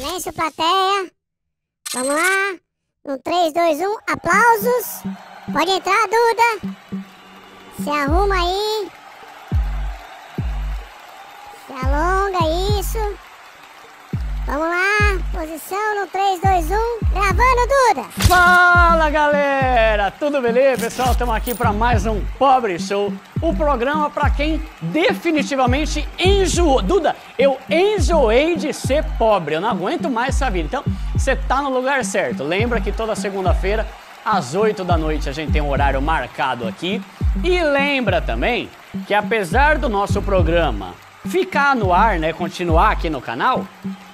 Silêncio, plateia. Vamos lá. No três, dois, um, aplausos. Pode entrar, Duda. Se arruma aí. Se alonga, isso. Vamos lá posição no 3, 2, 1, gravando Duda! Fala galera! Tudo beleza, pessoal? Estamos aqui para mais um Pobre Show, o programa para quem definitivamente enjoou. Duda, eu enjoei de ser pobre, eu não aguento mais essa vida. Então, você tá no lugar certo. Lembra que toda segunda-feira, às 8 da noite, a gente tem um horário marcado aqui. E lembra também que apesar do nosso programa ficar no ar, né, continuar aqui no canal,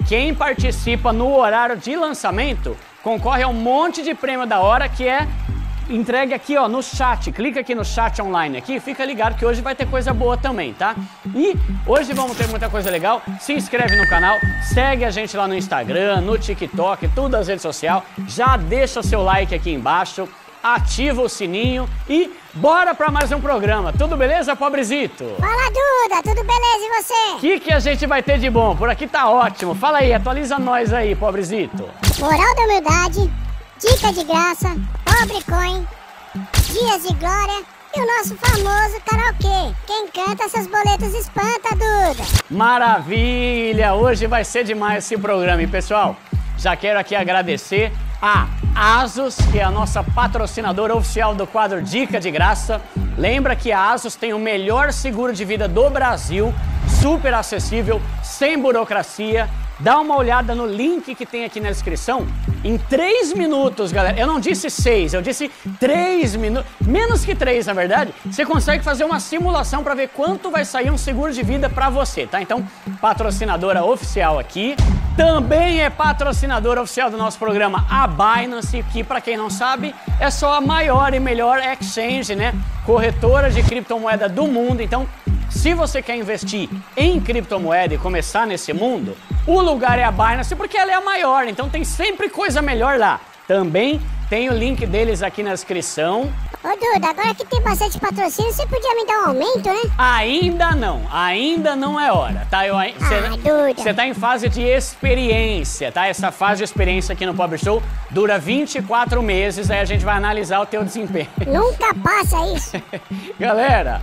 quem participa no horário de lançamento concorre a um monte de prêmio da hora que é entregue aqui ó no chat. Clica aqui no chat online aqui, fica ligado que hoje vai ter coisa boa também, tá? E hoje vamos ter muita coisa legal. Se inscreve no canal, segue a gente lá no Instagram, no TikTok, todas as redes sociais. Já deixa seu like aqui embaixo, ativa o sininho e Bora pra mais um programa. Tudo beleza, pobrezito? Fala, Duda. Tudo beleza e você? O que, que a gente vai ter de bom? Por aqui tá ótimo. Fala aí, atualiza nós aí, pobrezito. Moral da humildade, dica de graça, pobre coin, dias de glória e o nosso famoso karaokê. Quem canta seus boletos espanta, Duda. Maravilha! Hoje vai ser demais esse programa, hein, pessoal? Já quero aqui agradecer a Asus, que é a nossa patrocinadora oficial do quadro Dica de Graça. Lembra que a Asus tem o melhor seguro de vida do Brasil, super acessível, sem burocracia dá uma olhada no link que tem aqui na descrição. Em três minutos, galera, eu não disse seis, eu disse três minutos, menos que três, na verdade, você consegue fazer uma simulação para ver quanto vai sair um seguro de vida para você, tá? Então, patrocinadora oficial aqui. Também é patrocinadora oficial do nosso programa, a Binance, que para quem não sabe, é só a maior e melhor exchange, né? Corretora de criptomoeda do mundo. Então, se você quer investir em criptomoeda e começar nesse mundo, o lugar é a Binance porque ela é a maior, então tem sempre coisa melhor lá. Também tem o link deles aqui na descrição. Ô Duda, agora que tem bastante patrocínio, você podia me dar um aumento, né? Ainda não, ainda não é hora, tá? Eu, cê, ah, Duda. Você tá em fase de experiência, tá? Essa fase de experiência aqui no Pobre Show dura 24 meses, aí a gente vai analisar o teu desempenho. Nunca passa isso. Galera,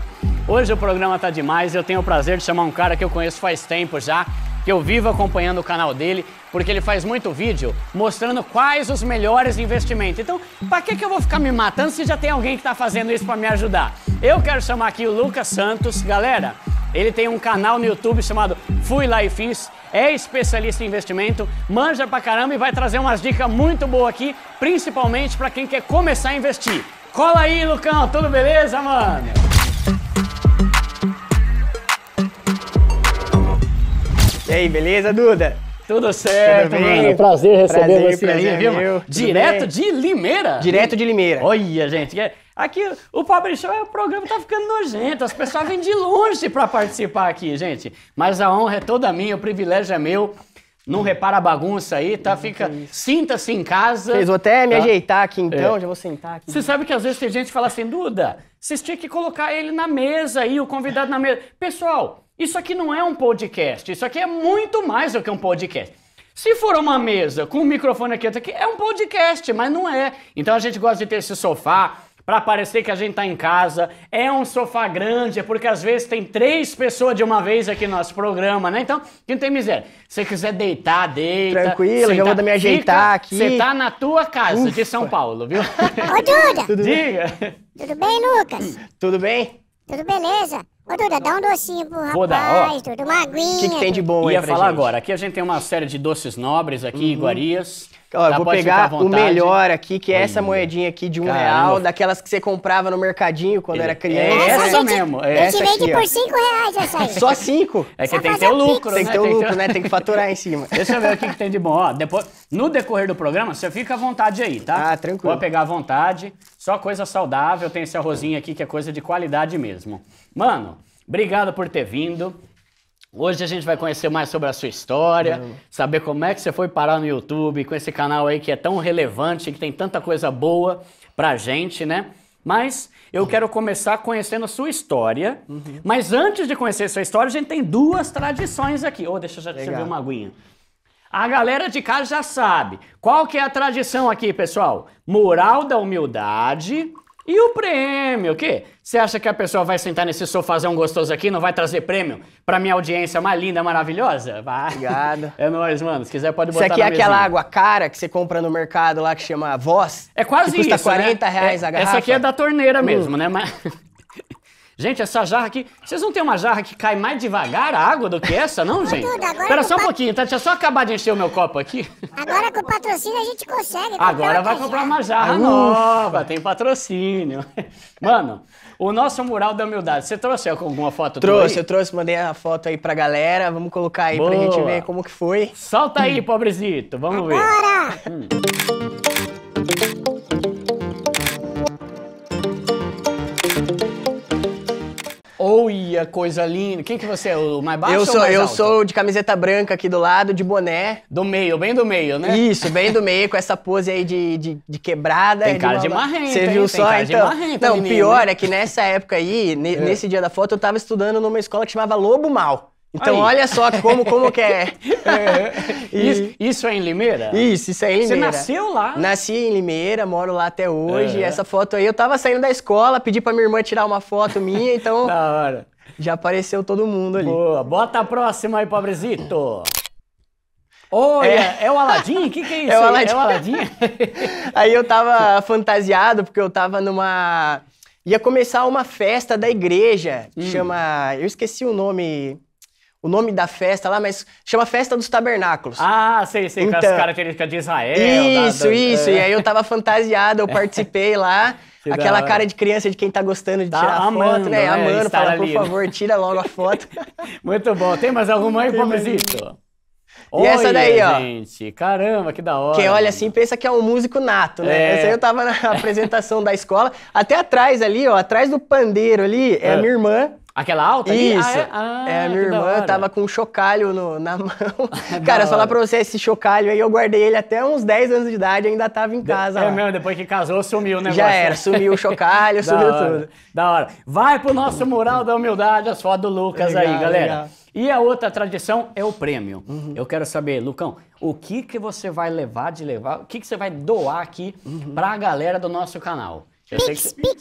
hoje o programa tá demais, eu tenho o prazer de chamar um cara que eu conheço faz tempo já, que eu vivo acompanhando o canal dele, porque ele faz muito vídeo mostrando quais os melhores investimentos. Então, para que, que eu vou ficar me matando se já tem alguém que está fazendo isso para me ajudar? Eu quero chamar aqui o Lucas Santos. Galera, ele tem um canal no YouTube chamado Fui Lá e Fiz. É especialista em investimento, manja pra caramba e vai trazer umas dicas muito boas aqui, principalmente para quem quer começar a investir. Cola aí, Lucão, tudo beleza, mano? aí, beleza, Duda? Tudo certo, Tudo bem? Mano, prazer receber prazer, você prazer, aí, viu? Meu. Direto de Limeira. Direto de Limeira. Olha, gente, aqui o Pobre Show é o programa tá ficando nojento, as pessoas vêm de longe para participar aqui, gente. Mas a honra é toda minha, o privilégio é meu. Não repara a bagunça aí, tá? Fica. Sinta-se em casa. Vocês vão até me tá? ajeitar aqui é. então, é. já vou sentar aqui. Você sabe que às vezes tem gente que fala assim, Duda, vocês tinham que colocar ele na mesa aí, o convidado na mesa. Pessoal, isso aqui não é um podcast, isso aqui é muito mais do que um podcast. Se for uma mesa com um microfone aqui, aqui é um podcast, mas não é. Então a gente gosta de ter esse sofá para parecer que a gente tá em casa. É um sofá grande, é porque às vezes tem três pessoas de uma vez aqui no nosso programa, né? Então, não tem miséria. Se quiser deitar, deita. Tranquilo, senta, já vou me ajeitar aqui. Você tá na tua casa Ufa. de São Paulo, viu? Ô, Duda! Tudo Diga! Bem? Tudo bem, Lucas? Tudo bem? Tudo beleza? Ô, Duda, dá um docinho pro rapaz, Vou dar, ó. Duda, uma aguinha. O que, que, tem de bom aí Ia falar gente? agora. Aqui a gente tem uma série de doces nobres aqui, uhum. iguarias. Ó, eu vou pegar o melhor aqui, que é essa moedinha aqui de um Caramba. real, daquelas que você comprava no mercadinho quando Ele... era é criança. É essa, essa gente, mesmo. É essa aqui, vende por cinco reais essa aí. Só cinco. É que Só tem que ter o lucro, né? Tem que ter o lucro, né? Tem que faturar em cima. Deixa eu ver o que tem de bom. Ó, depois, no decorrer do programa, você fica à vontade aí, tá? Ah, tranquilo. Pode pegar à vontade. Só coisa saudável. Tem esse arrozinho aqui que é coisa de qualidade mesmo. Mano, Obrigado por ter vindo. Hoje a gente vai conhecer mais sobre a sua história, saber como é que você foi parar no YouTube, com esse canal aí que é tão relevante, que tem tanta coisa boa pra gente, né? Mas eu quero começar conhecendo a sua história. Uhum. Mas antes de conhecer a sua história, a gente tem duas tradições aqui. Oh, deixa eu já receber uma aguinha. A galera de casa já sabe. Qual que é a tradição aqui, pessoal? Moral da humildade e o prêmio, o quê? Você acha que a pessoa vai sentar nesse sofazão gostoso aqui não vai trazer prêmio pra minha audiência mais linda, maravilhosa? Vai. Obrigado. É nóis, mano. Se quiser pode botar Isso aqui é mesinha. aquela água cara que você compra no mercado lá que chama Voz. É quase que custa isso, 40 né? reais é, a garrafa. Essa aqui é da torneira hum. mesmo, hum. né? Mas... Gente, essa jarra aqui. Vocês não tem uma jarra que cai mais devagar a água do que essa, não, gente? Tudo, agora Pera só um pouquinho, tá? Deixa só acabar de encher o meu copo aqui. Agora com o patrocínio a gente consegue. Agora vai comprar jarra. uma jarra nova, tem patrocínio. Mano, o nosso mural da humildade. Você trouxe alguma foto Trouxe, eu trouxe, mandei a foto aí pra galera. Vamos colocar aí Boa. pra gente ver como que foi. Solta aí, pobrezito. Vamos Agora. ver. Hum. Oi, coisa linda. Quem que você é? O mais baixo? Eu sou, eu alto? sou de camiseta branca aqui do lado, de boné. Do meio, bem do meio, né? Isso, bem do meio, com essa pose aí de, de, de quebrada. Tem cara de, uma... de marrenta. Você viu só? então, marrenta, não, menino, pior né? é que nessa época aí, é. nesse dia da foto, eu tava estudando numa escola que chamava Lobo Mal. Então, Aí. olha só como, como que é. é. e... isso, isso, é em Limeira? Isso, isso é em Limeira. Você nasceu lá? Nasci em Limeira, moro lá até hoje. Uhum. Essa foto aí, eu tava saindo da escola, pedi pra minha irmã tirar uma foto minha, então. da hora. Já apareceu todo mundo ali. Boa, bota a próxima aí, pobrezito. Olha, é, é o Aladim? O que, que é isso? É o Aladim. É o Aladim? aí eu tava fantasiado, porque eu tava numa. Ia começar uma festa da igreja, que hum. chama. Eu esqueci o nome o nome da festa lá, mas chama Festa dos Tabernáculos. Ah, sei, sei, então, com as então, características de Israel. Isso, da, da, isso. É. E aí eu tava fantasiado, eu é. participei lá. Que aquela cara de criança de quem tá gostando de tá tirar amando, foto, né? né? Amando, fala, ali, por né? favor, tira logo a foto. Muito bom. Tem mais alguma aí, Pobrezito? E olha, essa daí, ó. Gente, caramba, que da hora. Quem olha assim pensa que é um músico nato, né? É. Essa aí eu tava na apresentação da escola. Até atrás ali, ó, atrás do pandeiro ali, é, é a minha irmã. Aquela alta? Ah, Isso. Ah, é? Ah, é, a minha irmã tava com um chocalho no, na mão. É Cara, falar pra você, esse chocalho aí, eu guardei ele até uns 10 anos de idade, ainda tava em casa. De... É mesmo, depois que casou, sumiu né Já era, sumiu o chocalho, sumiu hora. tudo. Da hora. Vai pro nosso mural da humildade, as fotos do Lucas legal, aí, galera. Legal. E a outra tradição é o prêmio. Uhum. Eu quero saber, Lucão, o que que você vai levar de levar, o que que você vai doar aqui uhum. pra galera do nosso canal? Pix, Pix, é,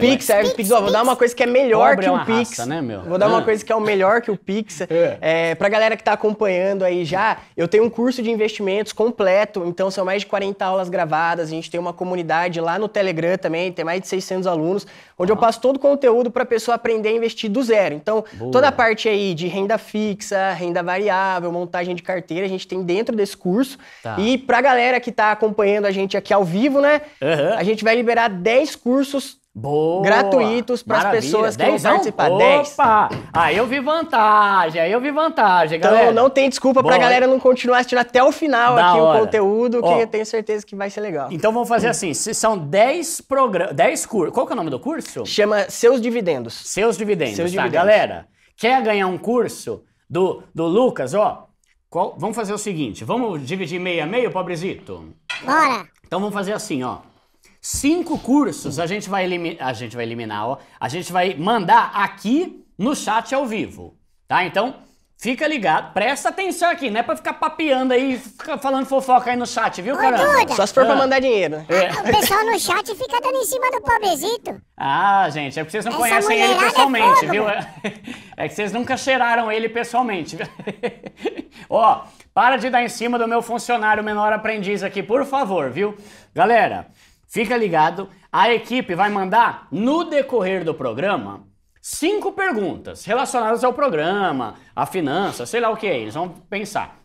Pix. Pix, Pix, vou dar uma coisa que é melhor Pobre que é o é uma Pix. Raça, né, meu? Vou dar uma é. coisa que é o melhor que o Pix. É, pra galera que tá acompanhando aí já, eu tenho um curso de investimentos completo, então são mais de 40 aulas gravadas, a gente tem uma comunidade lá no Telegram também, tem mais de 600 alunos onde ah. eu passo todo o conteúdo para a pessoa aprender a investir do zero. Então, Boa. toda a parte aí de renda fixa, renda variável, montagem de carteira, a gente tem dentro desse curso. Tá. E para a galera que está acompanhando a gente aqui ao vivo, né? Uhum. A gente vai liberar 10 cursos Boa, gratuitos para as pessoas que Dezão? vão participar. Opa! 10. Aí eu vi vantagem, aí eu vi vantagem, então, galera. Então não tem desculpa para a galera não continuar assistindo até o final da aqui hora. o conteúdo, que Ó, eu tenho certeza que vai ser legal. Então vamos fazer assim, se são 10 programas, 10 cursos, qual que é o nome do curso? Chama Seus Dividendos. Seus Dividendos, Seus tá, dividendos. galera? Quer ganhar um curso do, do Lucas, ó? Qual, vamos fazer o seguinte, vamos dividir meio a meio, pobrezito? Bora! Então vamos fazer assim, ó cinco cursos a gente vai eliminar, a gente vai eliminar, ó, a gente vai mandar aqui no chat ao vivo, tá? Então, fica ligado, presta atenção aqui, não é pra ficar papeando aí, ficar falando fofoca aí no chat, viu, cara? Só se for ah. pra mandar dinheiro. É. O pessoal no chat fica dando em cima do pobrezito. Ah, gente, é porque vocês não Essa conhecem ele pessoalmente, é viu? É que vocês nunca cheiraram ele pessoalmente, viu? ó, para de dar em cima do meu funcionário menor aprendiz aqui, por favor, viu? Galera, Fica ligado, a equipe vai mandar no decorrer do programa cinco perguntas relacionadas ao programa, à finança, sei lá o que é, eles vão pensar.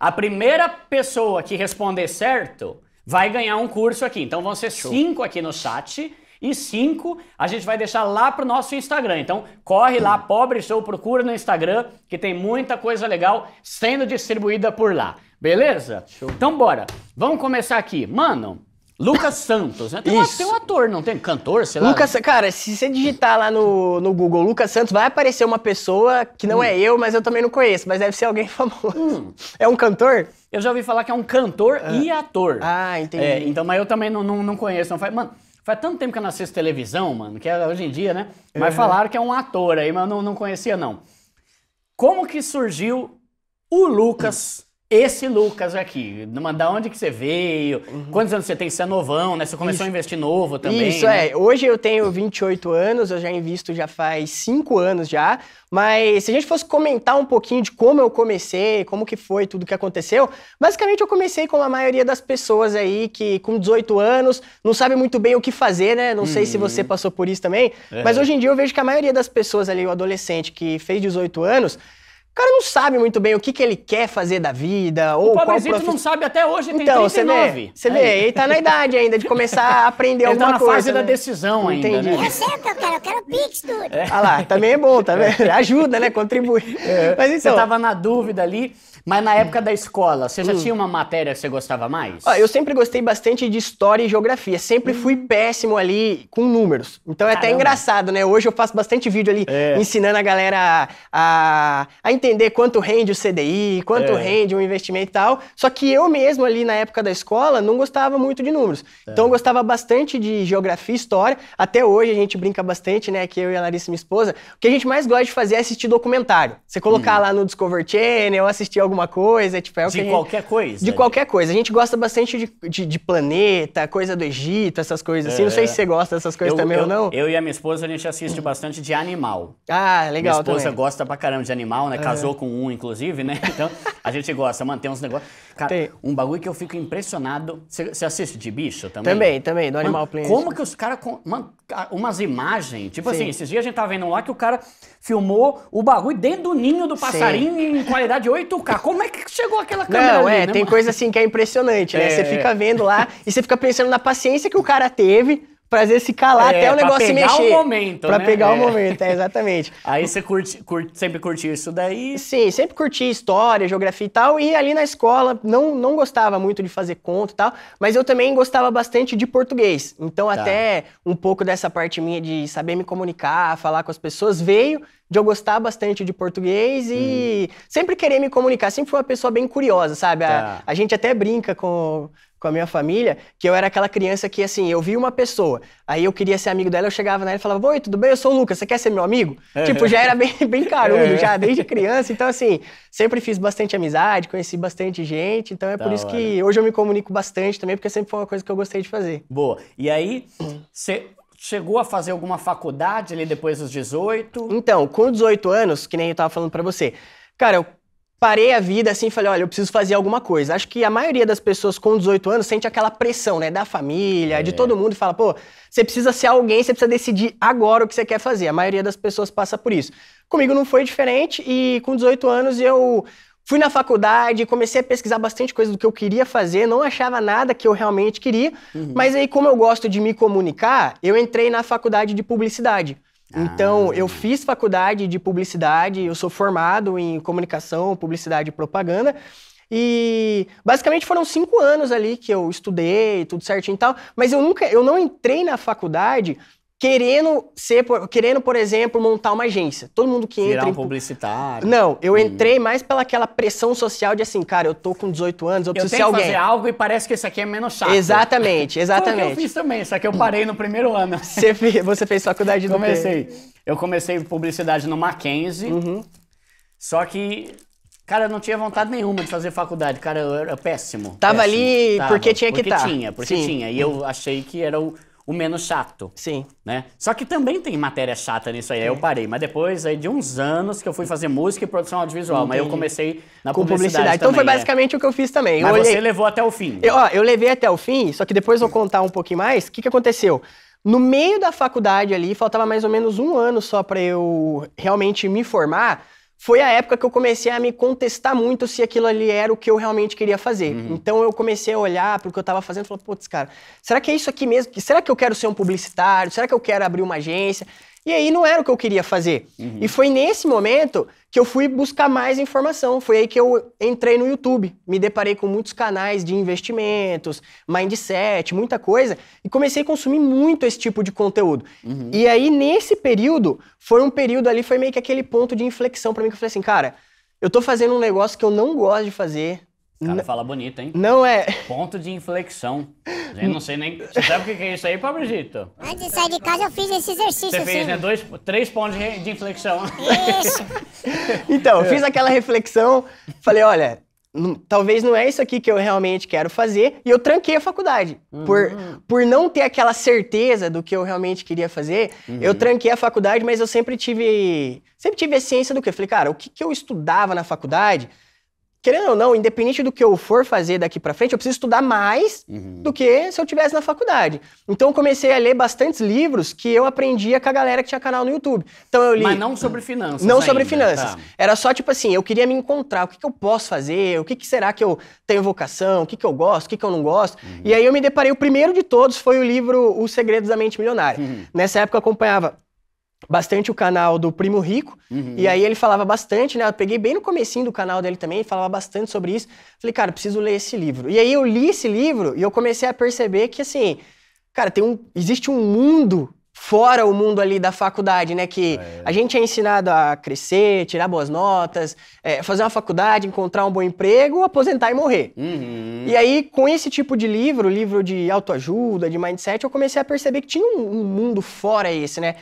A primeira pessoa que responder certo vai ganhar um curso aqui. Então vão ser Show. cinco aqui no chat e cinco a gente vai deixar lá pro nosso Instagram. Então corre lá, pobre show, procura no Instagram que tem muita coisa legal sendo distribuída por lá. Beleza? Show. Então bora. Vamos começar aqui. Mano, Lucas Santos, né? Tem, Isso. Um, tem um ator, não tem? Cantor, sei lá. Lucas, cara, se você digitar lá no, no Google Lucas Santos, vai aparecer uma pessoa que não hum. é eu, mas eu também não conheço, mas deve ser alguém famoso. Hum. É um cantor? Eu já ouvi falar que é um cantor ah. e ator. Ah, entendi. É, então, mas eu também não, não, não conheço. Não. Mano, faz tanto tempo que eu não assisto televisão, mano, que é hoje em dia, né? Mas uhum. falaram que é um ator aí, mas eu não, não conhecia, não. Como que surgiu o Lucas esse Lucas aqui, da onde que você veio, uhum. quantos anos você tem, você é novão, né? Você começou Isso. a investir novo também, Isso, né? é. Hoje eu tenho 28 anos, eu já invisto já faz 5 anos já, mas se a gente fosse comentar um pouquinho de como eu comecei, como que foi tudo que aconteceu, basicamente eu comecei como a maioria das pessoas aí que com 18 anos não sabe muito bem o que fazer, né? Não sei se você uhum. passou por isso também, mas uhum. hoje em dia eu vejo que a maioria das pessoas ali, o adolescente que fez 18 anos, cara não sabe muito bem o que, que ele quer fazer da vida. Ou o pobrezinho prof... não sabe até hoje, tem então, 39. Você vê, vê, ele tá na idade ainda de começar a aprender alguma coisa. Ele tá na fase né? da decisão Entendi. ainda, né? É certo que eu quero, eu quero pix tudo. É. Ah lá, também é bom, tá vendo? É. Ajuda, né? Contribui. É. Mas então... Você tava na dúvida ali. Mas na hum. época da escola, você já hum. tinha uma matéria que você gostava mais? Ah, eu sempre gostei bastante de história e geografia. Sempre hum. fui péssimo ali com números. Então Caramba. é até engraçado, né? Hoje eu faço bastante vídeo ali é. ensinando a galera a, a, entender quanto rende o CDI, quanto é. rende um investimento e tal. Só que eu mesmo ali na época da escola não gostava muito de números. É. Então eu gostava bastante de geografia e história. Até hoje a gente brinca bastante, né? Que eu e a Larissa, minha esposa, o que a gente mais gosta de fazer é assistir documentário. Você colocar hum. lá no Discover Channel, assistir algum alguma coisa, tipo, é o De gente, qualquer coisa. De qualquer coisa. A gente gosta bastante de, de, de planeta, coisa do Egito, essas coisas assim. É. Não sei é. se você gosta dessas coisas eu, também eu, ou não. Eu e a minha esposa, a gente assiste bastante de animal. Ah, legal Minha esposa também. gosta pra caramba de animal, né? É. Casou com um, inclusive, né? Então, a gente gosta, mantém uns negócios. Cara, tem. um bagulho que eu fico impressionado. Você assiste de bicho também? Também, também, do Animal Planet. Como que os caras. umas imagens. Tipo Sim. assim, esses dias a gente tava vendo lá que o cara filmou o bagulho dentro do ninho do passarinho Sim. em qualidade 8K. Como é que chegou aquela câmera? Não, ali, é, né, tem mano? coisa assim que é impressionante, né? É. Você fica vendo lá e você fica pensando na paciência que o cara teve fazer se calar é, até o negócio mexer. Pra pegar o momento, Pra né? pegar é. o momento, é, exatamente. Aí você curte, curte, sempre curtia isso daí? Sim, sempre curtia história, geografia e tal. E ali na escola, não, não gostava muito de fazer conto e tal, mas eu também gostava bastante de português. Então, tá. até um pouco dessa parte minha de saber me comunicar, falar com as pessoas, veio de eu gostar bastante de português e hum. sempre querer me comunicar. Sempre fui uma pessoa bem curiosa, sabe? Tá. A, a gente até brinca com com a minha família, que eu era aquela criança que, assim, eu vi uma pessoa, aí eu queria ser amigo dela, eu chegava nela e falava, oi, tudo bem? Eu sou o Lucas, você quer ser meu amigo? É. Tipo, já era bem, bem carudo, é. já desde criança. Então, assim, sempre fiz bastante amizade, conheci bastante gente. Então, é da por isso hora. que hoje eu me comunico bastante também, porque sempre foi uma coisa que eu gostei de fazer. Boa. E aí, você chegou a fazer alguma faculdade ali depois dos 18? Então, com 18 anos, que nem eu tava falando para você, cara, eu parei a vida assim e falei, olha, eu preciso fazer alguma coisa. Acho que a maioria das pessoas com 18 anos sente aquela pressão, né, da família, é. de todo mundo, fala, pô, você precisa ser alguém, você precisa decidir agora o que você quer fazer. A maioria das pessoas passa por isso. Comigo não foi diferente e com 18 anos eu fui na faculdade, comecei a pesquisar bastante coisa do que eu queria fazer, não achava nada que eu realmente queria, uhum. mas aí como eu gosto de me comunicar, eu entrei na faculdade de publicidade. Ah. Então, eu fiz faculdade de publicidade, eu sou formado em comunicação, publicidade e propaganda. E basicamente foram cinco anos ali que eu estudei, tudo certinho e tal, mas eu nunca, eu não entrei na faculdade querendo ser, por, querendo, por exemplo, montar uma agência. Todo mundo que entra. Virar um em... publicitário. Não, eu uhum. entrei mais pela aquela pressão social de assim, cara, eu tô com 18 anos, eu, eu preciso ser alguém. fazer algo e parece que esse aqui é menos chato. Exatamente, exatamente. eu fiz também, só que eu parei no primeiro ano. Você fez, você fez faculdade do Comecei. Eu comecei publicidade no Mackenzie. Uhum. Só que Cara, eu não tinha vontade nenhuma de fazer faculdade, cara, eu era péssimo. Tava péssimo. ali Tava, porque tinha que estar. Porque tá. tinha, porque Sim. tinha. E eu achei que era o, o menos chato. Sim. Né? Só que também tem matéria chata nisso aí. Aí eu parei. Mas depois aí de uns anos que eu fui fazer música e produção audiovisual. Entendi. Mas eu comecei na Com publicidade. publicidade. Então foi é. basicamente é. o que eu fiz também. Mas você levou até o fim. Eu, ó, eu levei até o fim, só que depois eu vou contar um pouquinho mais. O que, que aconteceu? No meio da faculdade ali, faltava mais ou menos um ano só para eu realmente me formar foi a época que eu comecei a me contestar muito se aquilo ali era o que eu realmente queria fazer. Uhum. Então eu comecei a olhar para o que eu estava fazendo e falei, putz, cara, será que é isso aqui mesmo? Será que eu quero ser um publicitário? Será que eu quero abrir uma agência? E aí não era o que eu queria fazer. Uhum. E foi nesse momento que eu fui buscar mais informação. Foi aí que eu entrei no YouTube. Me deparei com muitos canais de investimentos, mindset, muita coisa. E comecei a consumir muito esse tipo de conteúdo. Uhum. E aí, nesse período, foi um período ali, foi meio que aquele ponto de inflexão para mim que eu falei assim, cara. Eu tô fazendo um negócio que eu não gosto de fazer, Cara, fala bonito, hein? Não é. Ponto de inflexão. Eu não sei nem. Você sabe o que é isso aí, Pablito? Antes de sair de casa, eu fiz esse exercício. Você fez, assim. né? Dois, três pontos de inflexão. Isso! então, eu fiz aquela reflexão, falei, olha. Talvez não é isso aqui que eu realmente quero fazer, e eu tranquei a faculdade. Uhum. Por, por não ter aquela certeza do que eu realmente queria fazer, uhum. eu tranquei a faculdade, mas eu sempre tive sempre tive a ciência do que? Falei, cara, o que, que eu estudava na faculdade? querendo ou não, independente do que eu for fazer daqui para frente, eu preciso estudar mais uhum. do que se eu tivesse na faculdade. Então eu comecei a ler bastantes livros que eu aprendia com a galera que tinha canal no YouTube. Então eu li Mas não sobre finanças. Não ainda, sobre finanças. Tá. Era só tipo assim, eu queria me encontrar, o que, que eu posso fazer, o que, que, será que eu tenho vocação, o que, que eu gosto, o que, que eu não gosto. Uhum. E aí eu me deparei, o primeiro de todos foi o livro Os Segredos da Mente Milionária. Uhum. Nessa época eu acompanhava bastante o canal do Primo Rico, uhum. e aí ele falava bastante, né? Eu peguei bem no comecinho do canal dele também, falava bastante sobre isso. Falei, cara, preciso ler esse livro. E aí eu li esse livro e eu comecei a perceber que, assim, cara, tem um, existe um mundo fora o mundo ali da faculdade, né? Que ah, é. a gente é ensinado a crescer, tirar boas notas, é, fazer uma faculdade, encontrar um bom emprego, aposentar e morrer. Uhum. E aí, com esse tipo de livro, livro de autoajuda, de mindset, eu comecei a perceber que tinha um, um mundo fora esse, né?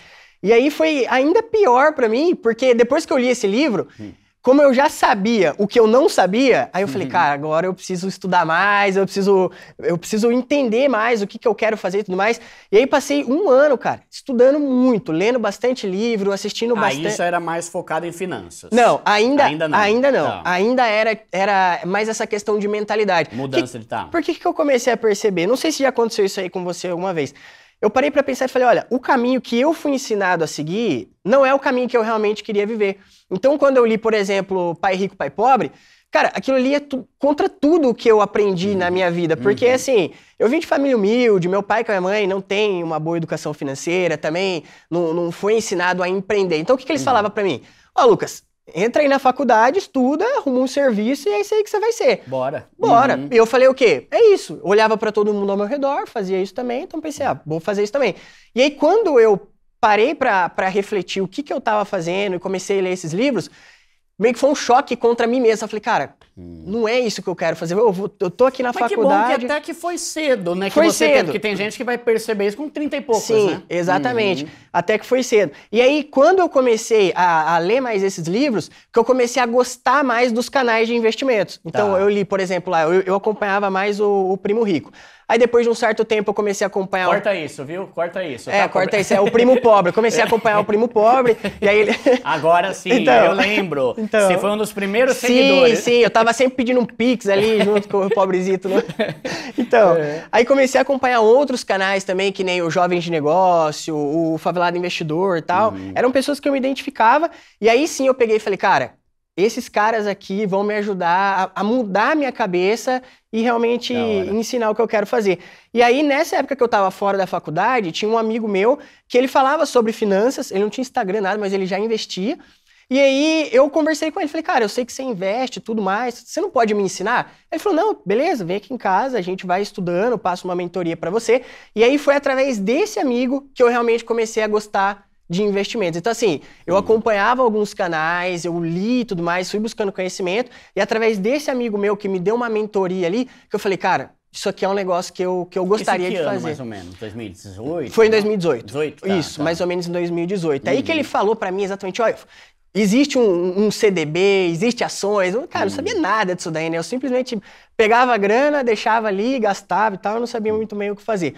E aí foi ainda pior para mim, porque depois que eu li esse livro, hum. como eu já sabia o que eu não sabia, aí eu falei, uhum. cara, agora eu preciso estudar mais, eu preciso, eu preciso entender mais o que, que eu quero fazer e tudo mais. E aí passei um ano, cara, estudando muito, lendo bastante livro, assistindo ah, bastante. Aí isso era mais focado em finanças. Não, ainda, ainda não. Ainda, não. Então. ainda era, era mais essa questão de mentalidade. Mudança que, de tá. tal. Por que, que eu comecei a perceber? Não sei se já aconteceu isso aí com você alguma vez eu parei para pensar e falei, olha, o caminho que eu fui ensinado a seguir não é o caminho que eu realmente queria viver. Então, quando eu li, por exemplo, Pai Rico, Pai Pobre, cara, aquilo ali é tu, contra tudo o que eu aprendi uhum. na minha vida, porque uhum. assim, eu vim de família humilde, meu pai e minha mãe não tem uma boa educação financeira, também não, não foi ensinado a empreender. Então, o que, que eles uhum. falavam para mim? Ó, oh, Lucas, entra aí na faculdade, estuda, arruma um serviço e é isso aí que você vai ser. Bora. Bora. Uhum. E eu falei o quê? É isso. Olhava para todo mundo ao meu redor, fazia isso também, então pensei, ah, vou fazer isso também. E aí quando eu parei para refletir o que, que eu estava fazendo e comecei a ler esses livros, meio que foi um choque contra mim mesmo. Eu falei, cara, hum. não é isso que eu quero fazer. Eu, vou, eu tô aqui na Mas faculdade. Que bom que até que foi cedo, né? Foi que cedo. porque tem gente que vai perceber isso com 30 e poucos, Sim, né? exatamente. Uhum. Até que foi cedo. E aí, quando eu comecei a, a, ler mais esses livros, que eu comecei a gostar mais dos canais de investimentos. Então, tá. eu li, por exemplo, lá, eu, eu acompanhava mais o, o Primo Rico. Aí depois de um certo tempo eu comecei a acompanhar. Corta o... isso, viu? Corta isso. É, tá corta isso. É o primo pobre. Eu comecei a acompanhar o primo pobre. E aí ele... Agora sim, então, eu lembro. Então... Você foi um dos primeiros sim, seguidores. Sim, sim. Eu tava sempre pedindo um pix ali junto com o pobrezito. Né? Então, é. aí comecei a acompanhar outros canais também, que nem o Jovens de Negócio, o Favelado Investidor e tal. Uhum. Eram pessoas que eu me identificava. E aí sim eu peguei e falei, cara esses caras aqui vão me ajudar a, a mudar a minha cabeça e realmente ensinar o que eu quero fazer. E aí, nessa época que eu estava fora da faculdade, tinha um amigo meu que ele falava sobre finanças, ele não tinha Instagram, nada, mas ele já investia. E aí eu conversei com ele, falei, cara, eu sei que você investe tudo mais, você não pode me ensinar? Ele falou, não, beleza, vem aqui em casa, a gente vai estudando, passo uma mentoria para você. E aí foi através desse amigo que eu realmente comecei a gostar de investimentos. Então, assim, eu hum. acompanhava alguns canais, eu li e tudo mais, fui buscando conhecimento, e através desse amigo meu que me deu uma mentoria ali, que eu falei, cara, isso aqui é um negócio que eu, que eu gostaria que de ano, fazer. mais ou menos? 2018? Foi em 2018. Né? 2018, tá, isso, tá. mais ou menos em 2018. Uhum. Aí que ele falou para mim exatamente, olha, existe um, um, CDB, existe ações. Eu, cara, uhum. não hum. sabia nada disso daí, né? Eu simplesmente pegava a grana, deixava ali, gastava e tal, eu não sabia hum. muito bem o que fazer.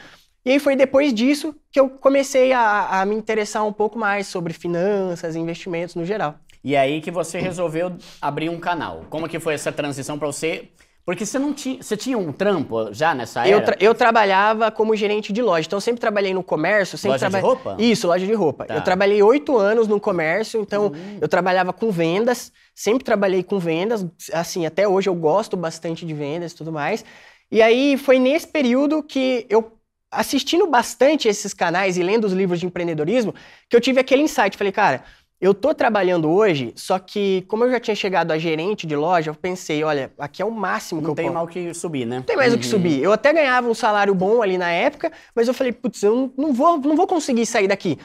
E aí foi depois disso que eu comecei a, a, me interessar um pouco mais sobre finanças, investimentos no geral. E aí que você resolveu abrir um canal. Como que foi essa transição para você? Porque você não tinha, você tinha um trampo já nessa época. Eu, tra eu, trabalhava como gerente de loja, então eu sempre trabalhei no comércio. Sempre loja de roupa? Isso, loja de roupa. Tá. Eu trabalhei oito anos no comércio, então uhum. eu trabalhava com vendas, sempre trabalhei com vendas, assim, até hoje eu gosto bastante de vendas e tudo mais. E aí foi nesse período que eu assistindo bastante esses canais e lendo os livros de empreendedorismo que eu tive aquele insight. Falei, cara, eu tô trabalhando hoje, só que como eu já tinha chegado a gerente de loja, eu pensei, olha, aqui é o máximo que não eu tenho. Não tem mal que subir, né? Não tem mais uhum. o que subir. Eu até ganhava um salário bom ali na época, mas eu falei, putz, eu não vou, não vou conseguir sair daqui.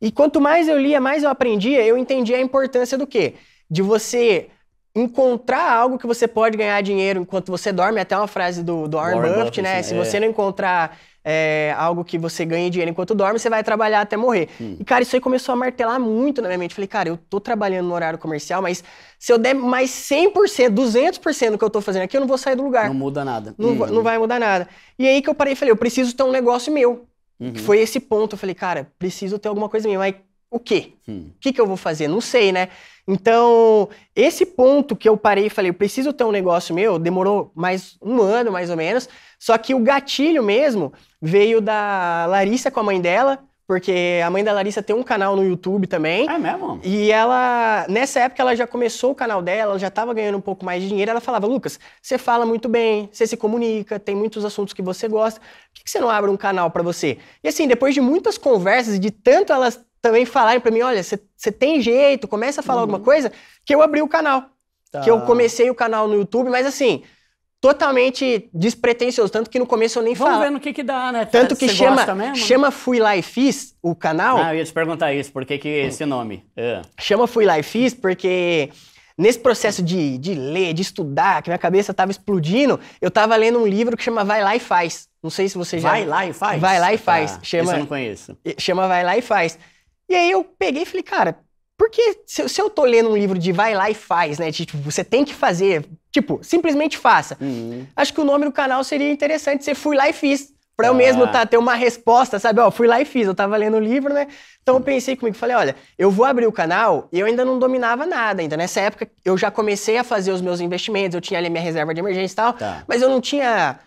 E quanto mais eu lia, mais eu aprendia, eu entendi a importância do quê? De você encontrar algo que você pode ganhar dinheiro enquanto você dorme, até uma frase do, do Warren, Buffett, Buffett, né? Se é. você não encontrar é, algo que você ganha dinheiro enquanto dorme, você vai trabalhar até morrer. Hum. E, cara, isso aí começou a martelar muito na minha mente. Falei, cara, eu tô trabalhando no horário comercial, mas se eu der mais 100%, 200% do que eu tô fazendo aqui, eu não vou sair do lugar. Não muda nada. Não, hum. não uhum. vai mudar nada. E aí que eu parei e falei, eu preciso ter um negócio meu. Uhum. Que foi esse ponto. Eu falei, cara, preciso ter alguma coisa minha. Mas o quê? Hum. O hum. que, que eu vou fazer? Não sei, né? Então, esse ponto que eu parei e falei, eu preciso ter um negócio meu, demorou mais um ano, mais ou menos. Só que o gatilho mesmo veio da Larissa com a mãe dela, porque a mãe da Larissa tem um canal no YouTube também. Ah, é mesmo? E ela, nessa época, ela já começou o canal dela, ela já estava ganhando um pouco mais de dinheiro. Ela falava, Lucas, você fala muito bem, você se comunica, tem muitos assuntos que você gosta. Por que, que você não abre um canal para você? E assim, depois de muitas conversas e de tanto elas também falarem para mim, olha, você tem jeito, começa a falar uhum. alguma coisa, que eu abri o canal. Tá. Que eu comecei o canal no YouTube, mas assim, totalmente despretensioso, tanto que no começo eu nem falava. Vamos falo. ver no que que dá, né? Tanto que chama, chama Fui Lá e Fiz, o canal. Ah, eu ia te perguntar isso, por que, que esse nome? É. Chama Fui Lá e Fiz porque nesse processo de, de ler, de estudar, que minha cabeça tava explodindo, eu tava lendo um livro que chama Vai Lá e Faz. Não sei se você já... Vai Lá e Faz? Vai Lá e tá. Faz. Tá. Chama, eu não conheço. Chama Vai Lá e Faz. E aí eu peguei e falei, cara, porque se, se, eu tô lendo um livro de vai lá e faz, né? Tipo, você tem que fazer, tipo, simplesmente faça. Uhum. Acho que o nome do canal seria interessante ser Fui Lá e Fiz. Pra ah. eu mesmo ah. tá, ter uma resposta, sabe? Ó, fui lá e fiz, eu tava lendo o um livro, né? Então eu pensei comigo, falei, olha, eu vou abrir o canal e eu ainda não dominava nada ainda. Nessa época eu já comecei a fazer os meus investimentos, eu tinha ali minha reserva de emergência e tal, tá. mas eu não tinha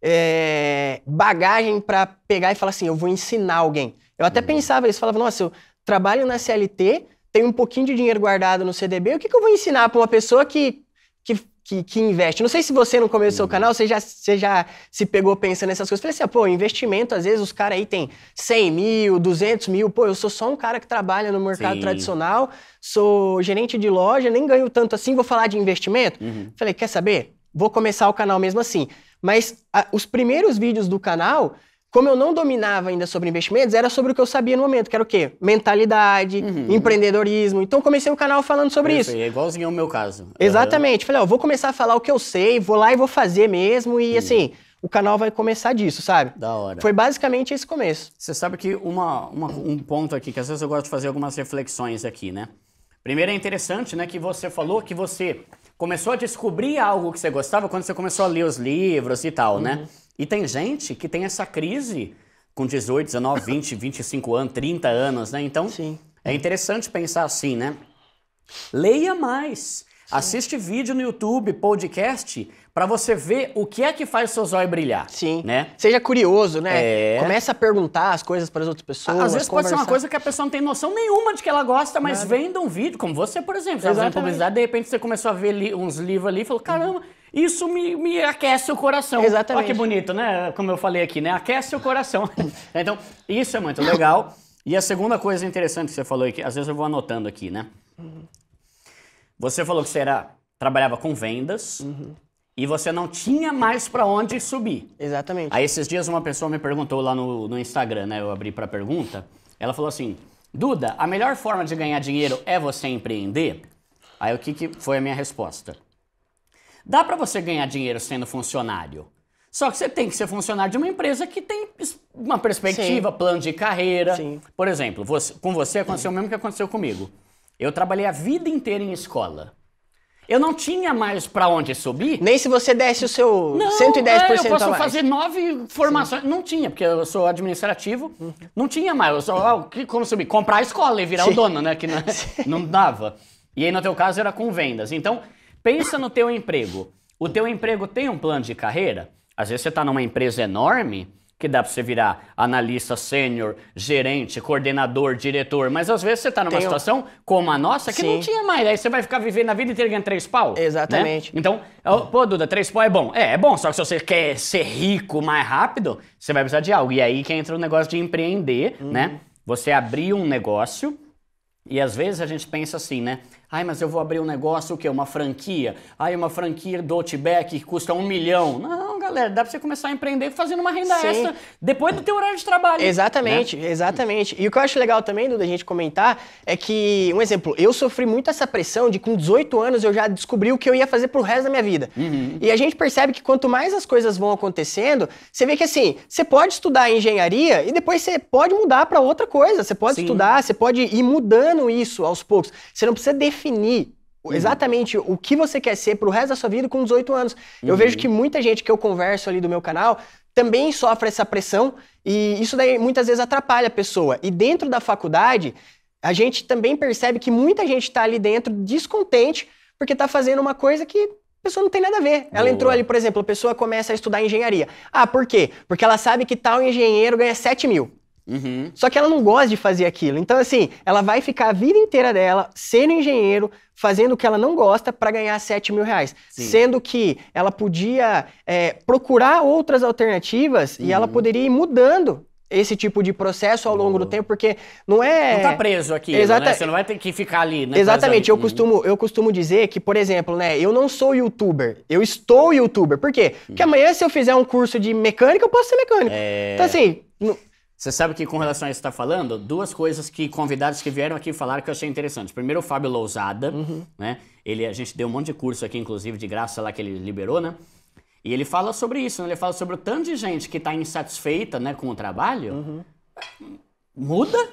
é, bagagem para pegar e falar assim, eu vou ensinar alguém. Eu até uhum. pensava isso, falava, nossa, eu trabalho na CLT, tenho um pouquinho de dinheiro guardado no CDB, o que, que eu vou ensinar para uma pessoa que, que, que, que, investe? Não sei se você, no começo do seu uhum. canal, você já, você já se pegou pensando nessas coisas. falei assim, ah, pô, investimento, às vezes os caras aí tem 100 mil, 200 mil, pô, eu sou só um cara que trabalha no mercado Sim. tradicional, sou gerente de loja, nem ganho tanto assim, vou falar de investimento? Uhum. Falei, quer saber? Vou começar o canal mesmo assim. Mas a, os primeiros vídeos do canal como eu não dominava ainda sobre investimentos, era sobre o que eu sabia no momento, que era o quê? Mentalidade, uhum. empreendedorismo. Então comecei o canal falando sobre isso. isso. É igualzinho ao meu caso. Exatamente. Uhum. Falei, ó, vou começar a falar o que eu sei, vou lá e vou fazer mesmo. E uhum. assim, o canal vai começar disso, sabe? Da hora. Foi basicamente esse começo. Você sabe que uma, uma, um ponto aqui, que às vezes eu gosto de fazer algumas reflexões aqui, né? Primeiro é interessante, né, que você falou que você começou a descobrir algo que você gostava quando você começou a ler os livros e tal, né? uhum. né? E tem gente que tem essa crise com 18, 19, 20, 25 anos, 30 anos, né? Então, Sim. é interessante pensar assim, né? Leia mais. Sim. Assiste vídeo no YouTube, podcast, para você ver o que é que faz seu zóio brilhar. Sim. Né? Seja curioso, né? É... Começa a perguntar as coisas para as outras pessoas. Às vezes conversar. pode ser uma coisa que a pessoa não tem noção nenhuma de que ela gosta, mas Nada. vendo um vídeo, como você, por exemplo, você fazendo publicidade, de repente você começou a ver li uns livros ali e falou: caramba, uhum. Isso me, me aquece o coração. Exatamente. Olha que bonito, né? Como eu falei aqui, né? Aquece o coração. então, isso é muito legal. E a segunda coisa interessante que você falou aqui, às vezes eu vou anotando aqui, né? Você falou que você era, trabalhava com vendas uhum. e você não tinha mais para onde subir. Exatamente. Aí esses dias uma pessoa me perguntou lá no, no Instagram, né? Eu abri para pergunta. Ela falou assim: Duda, a melhor forma de ganhar dinheiro é você empreender? Aí o que, que foi a minha resposta? Dá para você ganhar dinheiro sendo funcionário. Só que você tem que ser funcionário de uma empresa que tem uma perspectiva, Sim. plano de carreira. Sim. Por exemplo, você, com você aconteceu o mesmo que aconteceu comigo. Eu trabalhei a vida inteira em escola. Eu não tinha mais para onde subir. Nem se você desse o seu não, 110% é, eu posso fazer nove formações. Sim. Não tinha, porque eu sou administrativo. Uhum. Não tinha mais. Eu só, como subir? Comprar a escola e virar Sim. o dono, né? Que não, não dava. E aí, no teu caso, era com vendas. Então, Pensa no teu emprego. O teu emprego tem um plano de carreira? Às vezes você está numa empresa enorme que dá para você virar analista sênior, gerente, coordenador, diretor, mas às vezes você está numa Tem situação um... como a nossa que Sim. não tinha mais, aí você vai ficar vivendo a vida inteira ganhando três pau. Né? Exatamente. Né? Então, eu, pô, Duda, três pau é bom. É, é bom, só que se você quer ser rico mais rápido, você vai precisar de algo. E é aí que entra o negócio de empreender, uhum. né? Você abrir um negócio e às vezes a gente pensa assim, né? Ai, mas eu vou abrir um negócio, o quê? Uma franquia. Ai, uma franquia do Outback que custa um milhão. Não, galera, dá para você começar a empreender fazendo uma renda Sim. extra depois do teu horário de trabalho. Exatamente, né? exatamente. E o que eu acho legal também, Duda, a gente comentar, é que, um exemplo, eu sofri muito essa pressão de com 18 anos eu já descobri o que eu ia fazer pro resto da minha vida. Uhum. E a gente percebe que quanto mais as coisas vão acontecendo, você vê que assim, você pode estudar engenharia e depois você pode mudar para outra coisa. Você pode Sim. estudar, você pode ir mudando isso aos poucos. Você não precisa definir Uhum. Exatamente o que você quer ser pro resto da sua vida com 18 anos. Eu uhum. vejo que muita gente que eu converso ali do meu canal também sofre essa pressão e isso daí muitas vezes atrapalha a pessoa. E dentro da faculdade, a gente também percebe que muita gente está ali dentro descontente porque está fazendo uma coisa que a pessoa não tem nada a ver. Ela entrou ali, por exemplo, a pessoa começa a estudar engenharia. Ah, por quê? Porque ela sabe que tal engenheiro ganha 7 mil. Uhum. Só que ela não gosta de fazer aquilo. Então, assim, ela vai ficar a vida inteira dela sendo engenheiro, fazendo o que ela não gosta para ganhar 7 mil reais. Sim. Sendo que ela podia é, procurar outras alternativas uhum. e ela uhum. poderia ir mudando esse tipo de processo ao longo do tempo, porque não é. Não tá preso aqui, né? Exata... né? Você não vai ter que ficar ali, né? Exatamente. Eu costumo, eu costumo dizer que, por exemplo, né, eu não sou youtuber, eu estou youtuber. Por quê? Porque hum. amanhã, se eu fizer um curso de mecânica, eu posso ser mecânico. É... Então, assim. Você sabe que com relação a isso que está falando, duas coisas que convidados que vieram aqui falaram que eu achei interessante. Primeiro, o Fábio Lousada, uhum. né? Ele, a gente deu um monte de curso aqui, inclusive, de graça lá que ele liberou, né? E ele fala sobre isso, né? ele fala sobre o tanto de gente que está insatisfeita né, com o trabalho. Uhum. Muda?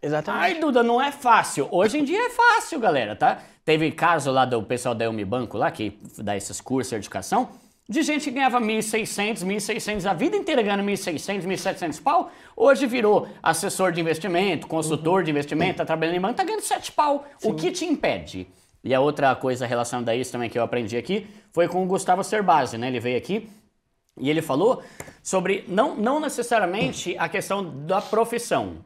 Exatamente. Ai, Duda, não é fácil. Hoje em dia é fácil, galera, tá? Teve caso lá do pessoal da Banco lá, que dá esses cursos de educação, de gente que ganhava 1.600, 1.600, a vida inteira ganhando 1.600, 1.700 pau, hoje virou assessor de investimento, consultor uhum. de investimento, está trabalhando em banco, tá ganhando 7 pau. Sim. O que te impede? E a outra coisa relacionada a isso também que eu aprendi aqui foi com o Gustavo Cerbasi, né? Ele veio aqui e ele falou sobre não, não necessariamente a questão da profissão,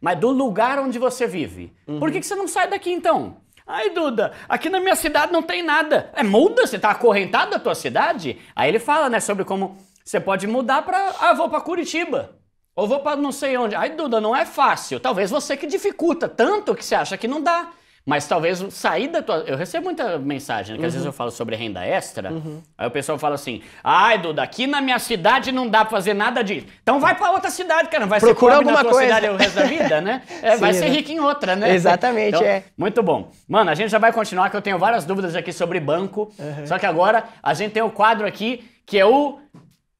mas do lugar onde você vive. Uhum. Por que, que você não sai daqui então? Ai, Duda, aqui na minha cidade não tem nada. É, muda, você tá acorrentado da tua cidade? Aí ele fala, né, sobre como você pode mudar para, ah, vou para Curitiba. Ou vou para não sei onde. Ai, Duda, não é fácil. Talvez você que dificulta tanto que você acha que não dá. Mas talvez sair da tua. Eu recebo muita mensagem, né, que uhum. às vezes uhum. eu falo sobre renda extra. Uhum. Aí o pessoal fala assim: ai, Duda, aqui na minha cidade não dá pra fazer nada disso. Então vai pra outra cidade, cara. Vai Procura ser pobre alguma na tua coisa. cidade o resto da vida, né? É, Sim, vai ser né? rico em outra, né? Exatamente, então, é. Muito bom. Mano, a gente já vai continuar, que eu tenho várias dúvidas aqui sobre banco. Uhum. Só que agora a gente tem o um quadro aqui que é o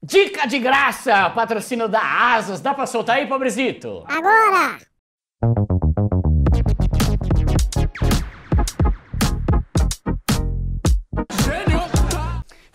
Dica de Graça, patrocínio da Asus. Dá pra soltar aí, pobrezito? Agora!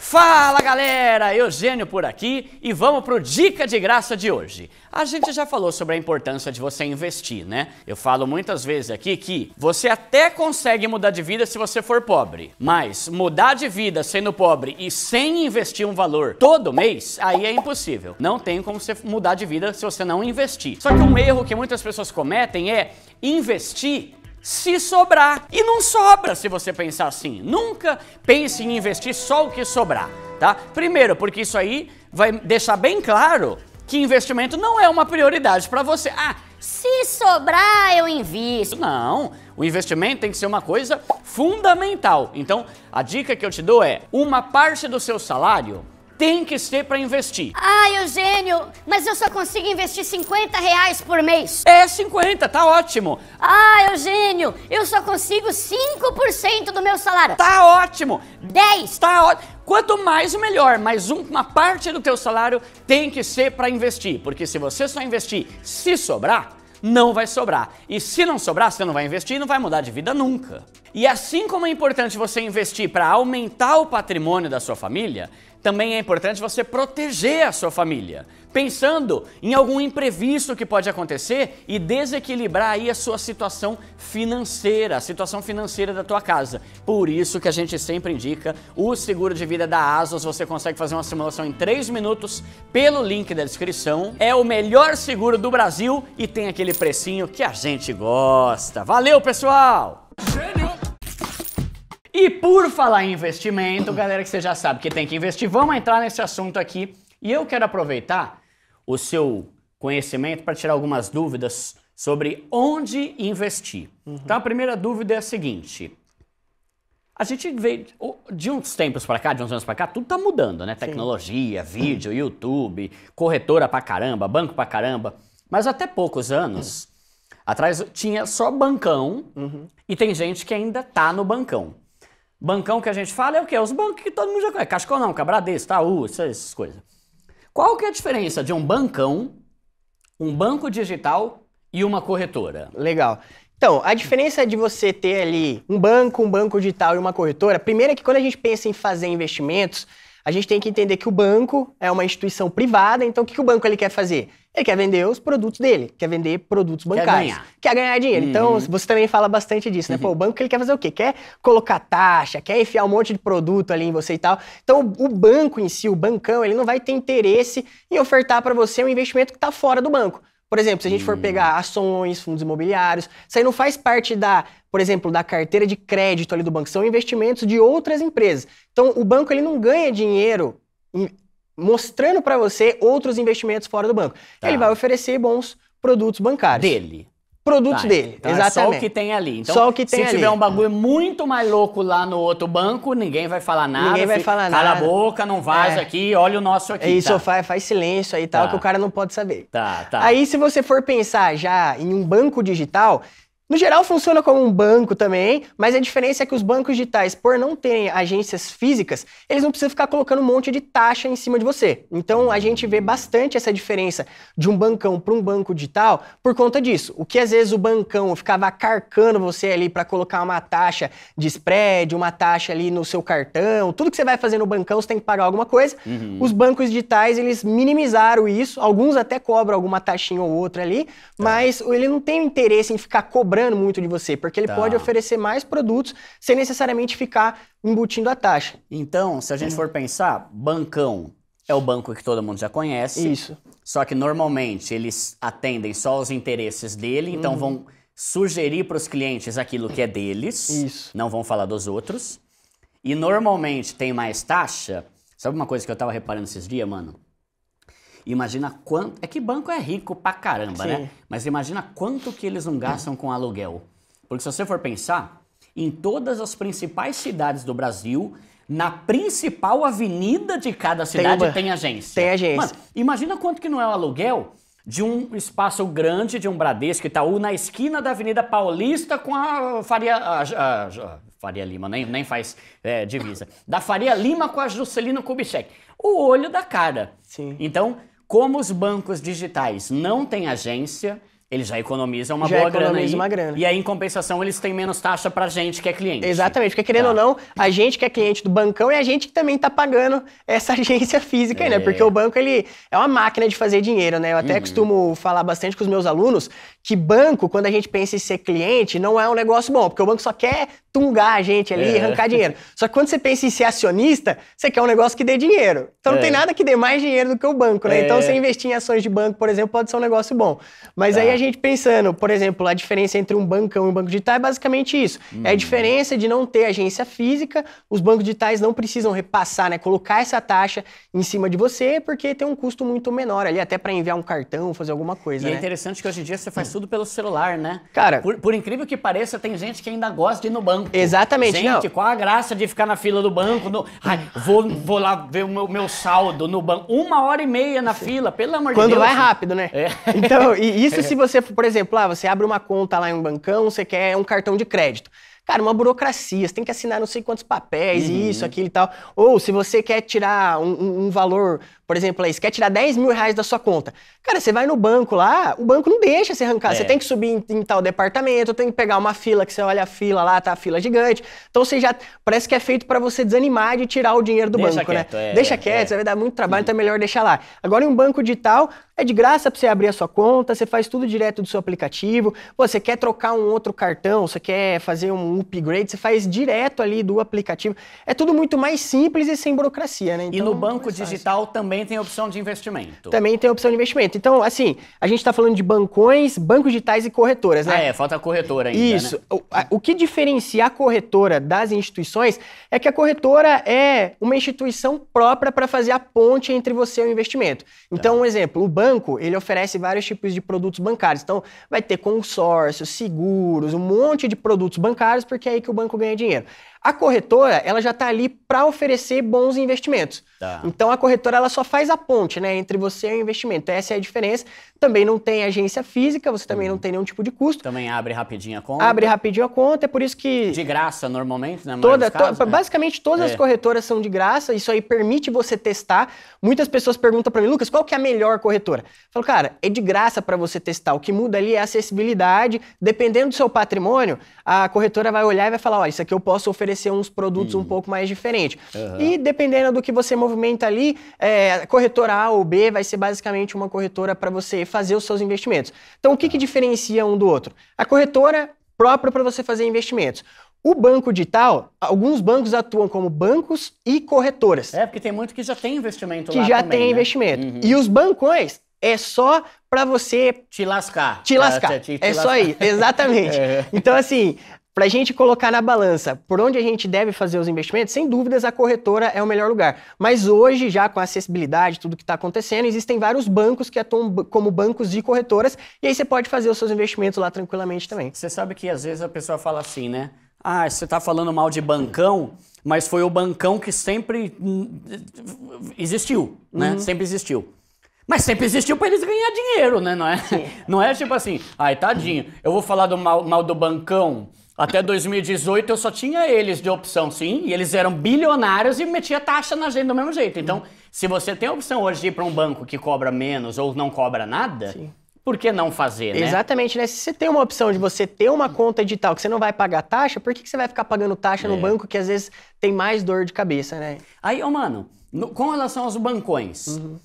Fala galera, Eugênio por aqui e vamos para o Dica de Graça de hoje. A gente já falou sobre a importância de você investir, né? Eu falo muitas vezes aqui que você até consegue mudar de vida se você for pobre, mas mudar de vida sendo pobre e sem investir um valor todo mês, aí é impossível. Não tem como você mudar de vida se você não investir. Só que um erro que muitas pessoas cometem é investir se sobrar. E não sobra se você pensar assim. Nunca pense em investir só o que sobrar, tá? Primeiro, porque isso aí vai deixar bem claro que investimento não é uma prioridade para você. Ah, se sobrar eu invisto. Não, o investimento tem que ser uma coisa fundamental. Então, a dica que eu te dou é: uma parte do seu salário tem que ser para investir. Ai, Eugênio, mas eu só consigo investir 50 reais por mês. É, 50, tá ótimo. Ah, Eugênio, eu só consigo 5% do meu salário. Tá ótimo. 10. Tá ótimo. Quanto mais, melhor, mas uma parte do teu salário tem que ser para investir, porque se você só investir se sobrar, não vai sobrar. E se não sobrar, você não vai investir e não vai mudar de vida nunca. E assim como é importante você investir para aumentar o patrimônio da sua família, também é importante você proteger a sua família, pensando em algum imprevisto que pode acontecer e desequilibrar aí a sua situação financeira, a situação financeira da tua casa. Por isso que a gente sempre indica o seguro de vida da ASOS, você consegue fazer uma simulação em 3 minutos pelo link da descrição. É o melhor seguro do Brasil e tem aquele precinho que a gente gosta. Valeu, pessoal! Genial! E por falar em investimento, galera que você já sabe que tem que investir, vamos entrar nesse assunto aqui. E eu quero aproveitar o seu conhecimento para tirar algumas dúvidas sobre onde investir. Uhum. Então a primeira dúvida é a seguinte: a gente veio de uns tempos para cá, de uns anos para cá, tudo tá mudando, né? Tecnologia, Sim. vídeo, YouTube, corretora pra caramba, banco pra caramba. Mas até poucos anos uhum. atrás tinha só bancão uhum. e tem gente que ainda tá no bancão. Bancão que a gente fala é o quê? Os bancos que todo mundo já conhece. Cascou não, Cabradesco, Itaú, essas, essas coisas. Qual que é a diferença de um bancão, um banco digital e uma corretora? Legal. Então, a diferença de você ter ali um banco, um banco digital e uma corretora, primeiro é que quando a gente pensa em fazer investimentos, a gente tem que entender que o banco é uma instituição privada, então o que, que o banco ele quer fazer? Ele quer vender os produtos dele, quer vender produtos bancários. Quer ganhar, quer ganhar dinheiro. Então, uhum. Então, você também fala bastante disso, né? Uhum. Pô, o banco ele quer fazer o quê? Quer colocar taxa, quer enfiar um monte de produto ali em você e tal. Então, o banco em si, o bancão, ele não vai ter interesse em ofertar para você um investimento que está fora do banco. Por exemplo, se a gente for uhum. pegar ações, fundos imobiliários, isso aí não faz parte da por exemplo, da carteira de crédito ali do banco, são investimentos de outras empresas. Então, o banco ele não ganha dinheiro mostrando para você outros investimentos fora do banco. Tá. Ele vai oferecer bons produtos bancários. Dele produtos tá, dele. Então exatamente. É só o que tem ali. Então, só o que tem se ali. tiver um bagulho muito mais louco lá no outro banco, ninguém vai falar nada. Ninguém vai falar nada. Cala a boca, não vaza é. aqui, olha o nosso aqui. Isso, tá. faz, faz silêncio aí tá. tal, tá. que o cara não pode saber. Tá, tá. Aí, se você for pensar já em um banco digital, no geral, funciona como um banco também, mas a diferença é que os bancos digitais, por não terem agências físicas, eles não precisam ficar colocando um monte de taxa em cima de você. Então, a gente vê bastante essa diferença de um bancão para um banco digital por conta disso. O que às vezes o bancão ficava carcando você ali para colocar uma taxa de spread, uma taxa ali no seu cartão, tudo que você vai fazer no bancão você tem que pagar alguma coisa. Uhum. Os bancos digitais, eles minimizaram isso, alguns até cobram alguma taxinha ou outra ali, tá. mas ele não tem interesse em ficar cobrando cobrando muito de você, porque ele tá. pode oferecer mais produtos sem necessariamente ficar embutindo a taxa. Então, se a gente uhum. for pensar, bancão é o banco que todo mundo já conhece. Isso. Só que normalmente eles atendem só os interesses dele, então uhum. vão sugerir para os clientes aquilo que é deles. Isso. Não vão falar dos outros. E normalmente tem mais taxa. Sabe uma coisa que eu tava reparando esses dias, mano? Imagina quanto. É que banco é rico pra caramba, né? Sim. né? Mas imagina quanto que eles não gastam com aluguel. Porque se você for pensar, em todas as principais cidades do Brasil, na principal avenida de cada cidade tem, uma... tem agência. Tem agência. Mano, imagina quanto que não é o aluguel de um espaço grande, de um Bradesco Itaú, na esquina da Avenida Paulista com a Faria... A, a, a, Faria Lima, nem, nem faz é, divisa. Da Faria Lima com a Juscelino Kubitschek. O olho da cara. Sim. Então, como os bancos digitais não têm agência, eles já economizam uma já boa economiza grana aí. uma grana. E aí, em compensação, eles têm menos taxa pra gente que é cliente. Exatamente, porque querendo tá. ou não, a gente que é cliente do bancão é a gente que também tá pagando essa agência física é. aí, né? É. Porque o banco, ele é uma máquina de fazer dinheiro, né? Eu até uhum. costumo falar bastante com os meus alunos que banco, quando a gente pensa em ser cliente, não é um negócio bom, porque o banco só quer tungar a gente ali, é. arrancar dinheiro. Só que quando você pensa em ser acionista, você quer um negócio que dê dinheiro. Então é. não tem é. nada que dê mais dinheiro do que o banco, né? É. Então você investir em ações de banco, por exemplo, pode ser um negócio bom. Mas tá. aí a gente pensando, por exemplo, a diferença entre um bancão e um banco digital é basicamente isso. Hum. É a uhum. diferença de não ter agência física, os bancos digitais não precisam repassar, né, colocar essa taxa em cima de você, porque tem um custo muito menor ali, até para enviar um cartão, fazer alguma coisa, E é né? é interessante que hoje em dia você faz hum. tudo pelo celular, né? Cara... Por, por, incrível que pareça, tem gente que ainda gosta de ir no banco. Exatamente, Gente, não. qual a graça de ficar na fila do banco? No... Ai, vou, vou lá ver o meu, meu saldo no banco. Uma hora e meia na Sim. fila, pelo amor Quando de Deus. Quando vai rápido, né? É. Então, e isso se você você, por exemplo, ah, você abre uma conta lá em um bancão, você quer um cartão de crédito cara, uma burocracia, você tem que assinar não sei quantos papéis, uhum. isso, aquilo e tal. Ou se você quer tirar um, um, um valor por exemplo, aí, você quer tirar 10 mil reais da sua conta. Cara, você vai no banco lá, o banco não deixa você arrancar. É. Você tem que subir em, em, tal departamento, tem que pegar uma fila, que você olha a fila lá, tá a fila gigante. Então você já. Parece que é feito para você desanimar de tirar o dinheiro do deixa banco, né? quieto, né? É, deixa é, quieto, é. você vai dar muito trabalho, uhum. então é melhor deixar lá. Agora, em um banco digital, é de graça para você abrir a sua conta, você faz tudo direto do seu aplicativo. Pô, você quer trocar um outro cartão, você quer fazer um upgrade, você faz direto ali do aplicativo. É tudo muito mais simples e sem burocracia, né? Então, e no então, banco digital também também tem opção de investimento. Também tem opção de investimento. Então, assim, a gente está falando de bancões, bancos digitais e corretoras, né? Ah, é, falta a corretora ainda. Né? Isso. Né? O, a, o que diferencia a corretora das instituições é que a corretora é uma instituição própria para fazer a ponte entre você e o investimento. Então, tá. um exemplo, o banco, ele oferece vários tipos de produtos bancários. Então, vai ter consórcios, seguros, um monte de produtos bancários, porque é aí que o banco ganha dinheiro. A corretora, ela já está ali para oferecer bons investimentos. Tá. Então a corretora ela só faz a ponte, né, entre você e o investimento. Essa é a diferença. Também não tem agência física, você também hum. não tem nenhum tipo de custo. Também abre rapidinho a conta. Abre rapidinho a conta, é por isso que de graça normalmente, né? Toda, casos, to né? basicamente todas é. as corretoras são de graça. Isso aí permite você testar. Muitas pessoas perguntam para mim, Lucas, qual que é a melhor corretora? Eu falo, cara, é de graça para você testar. O que muda ali é a acessibilidade. Dependendo do seu patrimônio, a corretora vai olhar e vai falar, olha, isso aqui eu posso oferecer oferecer uns produtos um pouco mais diferentes. Uhum. E dependendo do que você movimenta ali, é, corretora A ou B vai ser basicamente uma corretora para você fazer os seus investimentos. Então, o que, uhum. que tá. diferencia um do outro? A corretora própria para você fazer investimentos. O banco digital, alguns bancos atuam como bancos e corretoras. É, porque tem muito que já tem investimento que lá. Que já também, tem né? investimento. Uhum. E os bancões é só para você te lascar. Te lascar. Te, ah, te, te é lascar. só aí, exatamente. é. Então assim, para a gente colocar na balança por onde a gente deve fazer os investimentos, sem dúvidas a corretora é o melhor lugar. Mas hoje, já com a acessibilidade, tudo que está acontecendo, existem vários bancos que atuam como bancos de corretoras, e aí você pode fazer os seus investimentos lá tranquilamente também. Você sabe que às vezes a pessoa fala assim, né? Ah, você está falando mal de bancão, mas foi o bancão que sempre hum, existiu, né? Uhum. Sempre existiu. Mas sempre existiu para eles ganhar dinheiro, né? Não é, Sim. não é tipo assim, ai, tadinho, eu vou falar do mal, mal do bancão até 2018 eu só tinha eles de opção, sim, e eles eram bilionários e metia taxa na gente do mesmo jeito. Então, se você tem a opção hoje de ir para um banco que cobra menos ou não cobra nada, sim. por que não fazer, né? Exatamente, né? Se você tem uma opção de você ter uma conta digital que você não vai pagar taxa, por que, você vai ficar pagando taxa é. no banco que às vezes tem mais dor de cabeça, né? Aí, ô, mano, no, com relação aos bancões. Uhum.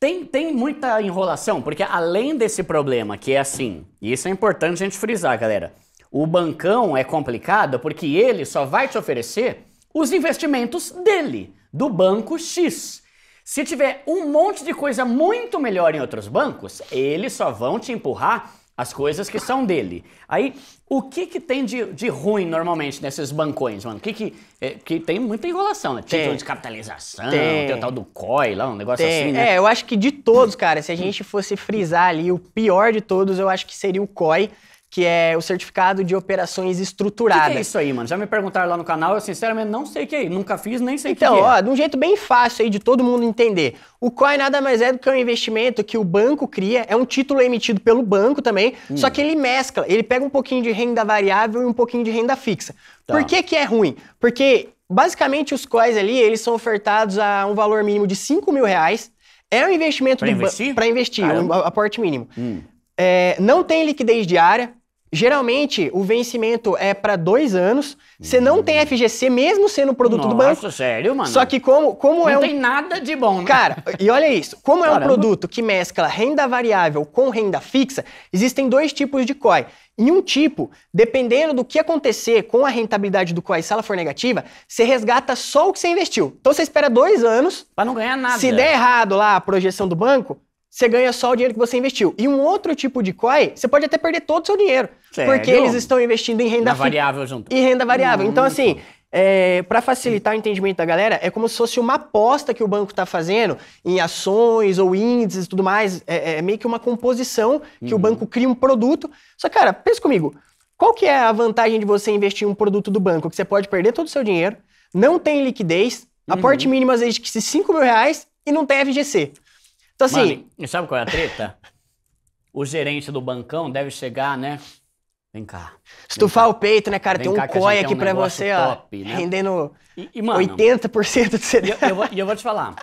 Tem, tem muita enrolação, porque além desse problema, que é assim, e isso é importante a gente frisar, galera. O bancão é complicado porque ele só vai te oferecer os investimentos dele, do banco X. Se tiver um monte de coisa muito melhor em outros bancos, eles só vão te empurrar as coisas que são dele. Aí, o que que tem de, de ruim normalmente nesses bancões, mano? Que que, é, que tem muita enrolação, né? Título tem. de capitalização, tem. tem. o tal do COI lá, um negócio tem. assim, né? É, eu acho que de todos, cara, se a gente fosse frisar ali o pior de todos, eu acho que seria o COI que é o certificado de operações estruturadas. que, que, é isso aí, mano? Já me perguntaram lá no canal, eu sinceramente não sei o que é, nunca fiz, nem sei o então, que é. Então, ó, de um jeito bem fácil aí de todo mundo entender. O COI nada mais é do que um investimento que o banco cria, é um título emitido pelo banco também, hum. só que ele mescla, ele pega um pouquinho de renda variável e um pouquinho de renda fixa. Tá. Por que que é ruim? Porque, basicamente, os COIs ali, eles são ofertados a um valor mínimo de 5 mil reais, é um investimento para investir, ba... investir um aporte mínimo. Hum. É, não tem liquidez diária, Geralmente, o vencimento é para dois anos. Você não tem hum. FGC, mesmo sendo produto Nossa, do banco. Nossa, sério, mano? Só que como, como não é um... Não tem nada de bom, né? Cara, e olha isso. Como Caramba. é um produto que mescla renda variável com renda fixa, existem dois tipos de COI. Em um tipo, dependendo do que acontecer com a rentabilidade do COI, se ela for negativa, você resgata só o que você investiu. Então você espera dois anos. Para não ganhar nada. Se der errado lá a projeção do banco, você ganha só o dinheiro que você investiu. E um outro tipo de COI, você pode até perder todo o seu dinheiro. Sério? Porque eles estão investindo em renda variável junto. E renda variável. Então, hum. Então, assim, é, para facilitar o entendimento da galera, é como se fosse uma aposta que o banco está fazendo em ações ou índices e tudo mais. É, é, é meio que uma composição que o uhum. banco cria um produto. Só, cara, pensa comigo. Qual que é a vantagem de você investir em um produto do banco? Que você pode perder todo o seu dinheiro, não tem liquidez, uhum. aporte mínimo às vezes de 5 mil reais e não tem FGC. Então, assim. sabe qual é a treta? o gerente do bancão deve chegar, né? Vem cá. Estufar vem cá. o peito, né, cara? Vem tem um COI aqui um pra você, top, ó. Né? Rendendo e, e, mano, 80% do CD. E eu, eu, vou, eu, vou, te falar.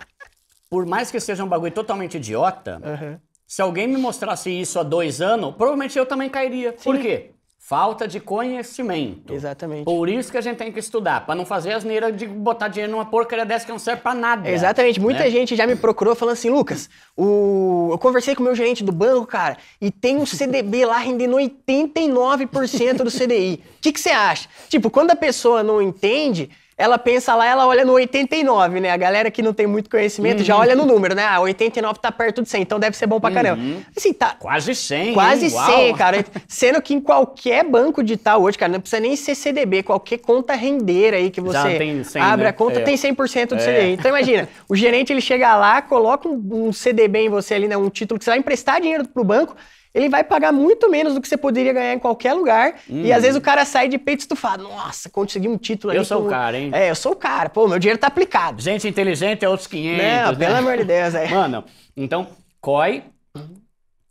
Por mais que seja um bagulho totalmente idiota, uhum. se alguém me mostrasse isso há dois anos, provavelmente eu também cairia. Sim. Por quê? Falta de conhecimento. Exatamente. Por isso que a gente tem que estudar, para não fazer asneira de botar dinheiro numa porcaria dessa que não serve para nada. Exatamente. Muita né? gente já me procurou falando assim, Lucas, o... eu conversei com o meu gerente do banco, cara, e tem um CDB lá rendendo 89% do CDI. O que, que você acha? Tipo, quando a pessoa não entende, ela pensa lá, ela olha no 89, né? A galera que não tem muito conhecimento uhum. já olha no uhum. número, né? Ah, 89 tá perto de 100, então deve ser bom pra uhum. caramba. Uhum. Assim, tá... Quase 100, Quase hein? 100, Uau. cara. Sendo que em qualquer banco digital hoje, cara, não precisa nem ser CDB, qualquer conta rendeira aí que você 100, abre né? a conta é. tem 100% do é. Então imagina, o gerente ele chega lá, coloca um, um CDB em você ali, né? Um título que você vai emprestar dinheiro pro banco ele vai pagar muito menos do que você poderia ganhar em qualquer lugar. Hum. E às uhum. vezes o cara sai de peito estufado. Nossa, consegui um título ali. Eu sou o cara, hein? É, eu sou o cara. Pô, meu dinheiro tá aplicado. Gente inteligente é outros 500. Não, né? pelo amor de Deus, é. Mano, então, COI uhum.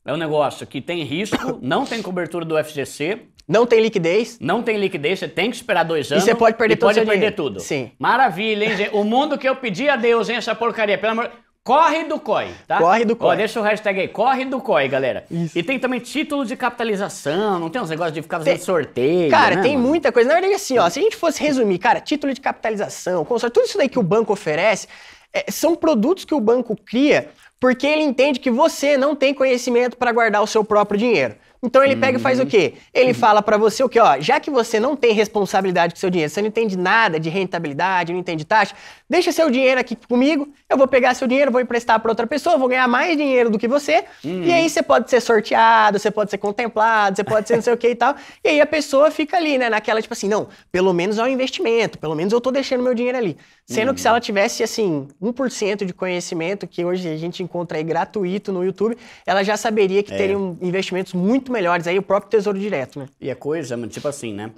é um negócio que tem risco, não tem cobertura do FGC. Não tem liquidez. Não tem liquidez, você tem que esperar dois anos. E você pode perder e todo pode perder tudo. Sim. Maravilha, hein, gente? O mundo que eu pedi a Deus, hein, essa porcaria. Pelo amor... Corre do COI, tá? Corre do COI. Ó, deixa o hashtag aí, corre do COI, galera. Isso. E tem também título de capitalização, não tem uns negócios de ficar fazendo tem... sorteio. Cara, né, tem mano? muita coisa. Na verdade, assim, ó, se a gente fosse resumir, cara, título de capitalização, consórcio, tudo isso daí que o banco oferece, é, são produtos que o banco cria porque ele entende que você não tem conhecimento para guardar o seu próprio dinheiro. Então ele pega e faz o uhum. quê? Ele fala para você o quê? Ó, já que você não tem responsabilidade com seu dinheiro, você não entende nada de rentabilidade, não entende taxa, Deixa seu dinheiro aqui comigo, eu vou pegar seu dinheiro, vou emprestar para outra pessoa, vou ganhar mais dinheiro do que você. Uhum. E aí você pode ser sorteado, você pode ser contemplado, você pode ser não sei o que e tal. E aí a pessoa fica ali, né, naquela tipo assim, não, pelo menos é um investimento, pelo menos eu tô deixando meu dinheiro ali. Sendo uhum. que se ela uhum. tivesse assim 1% de conhecimento que hoje a gente encontra aí gratuito no YouTube, ela já saberia que é. teriam investimentos muito melhores aí o próprio Tesouro Direto, né? E a é coisa, tipo assim, né?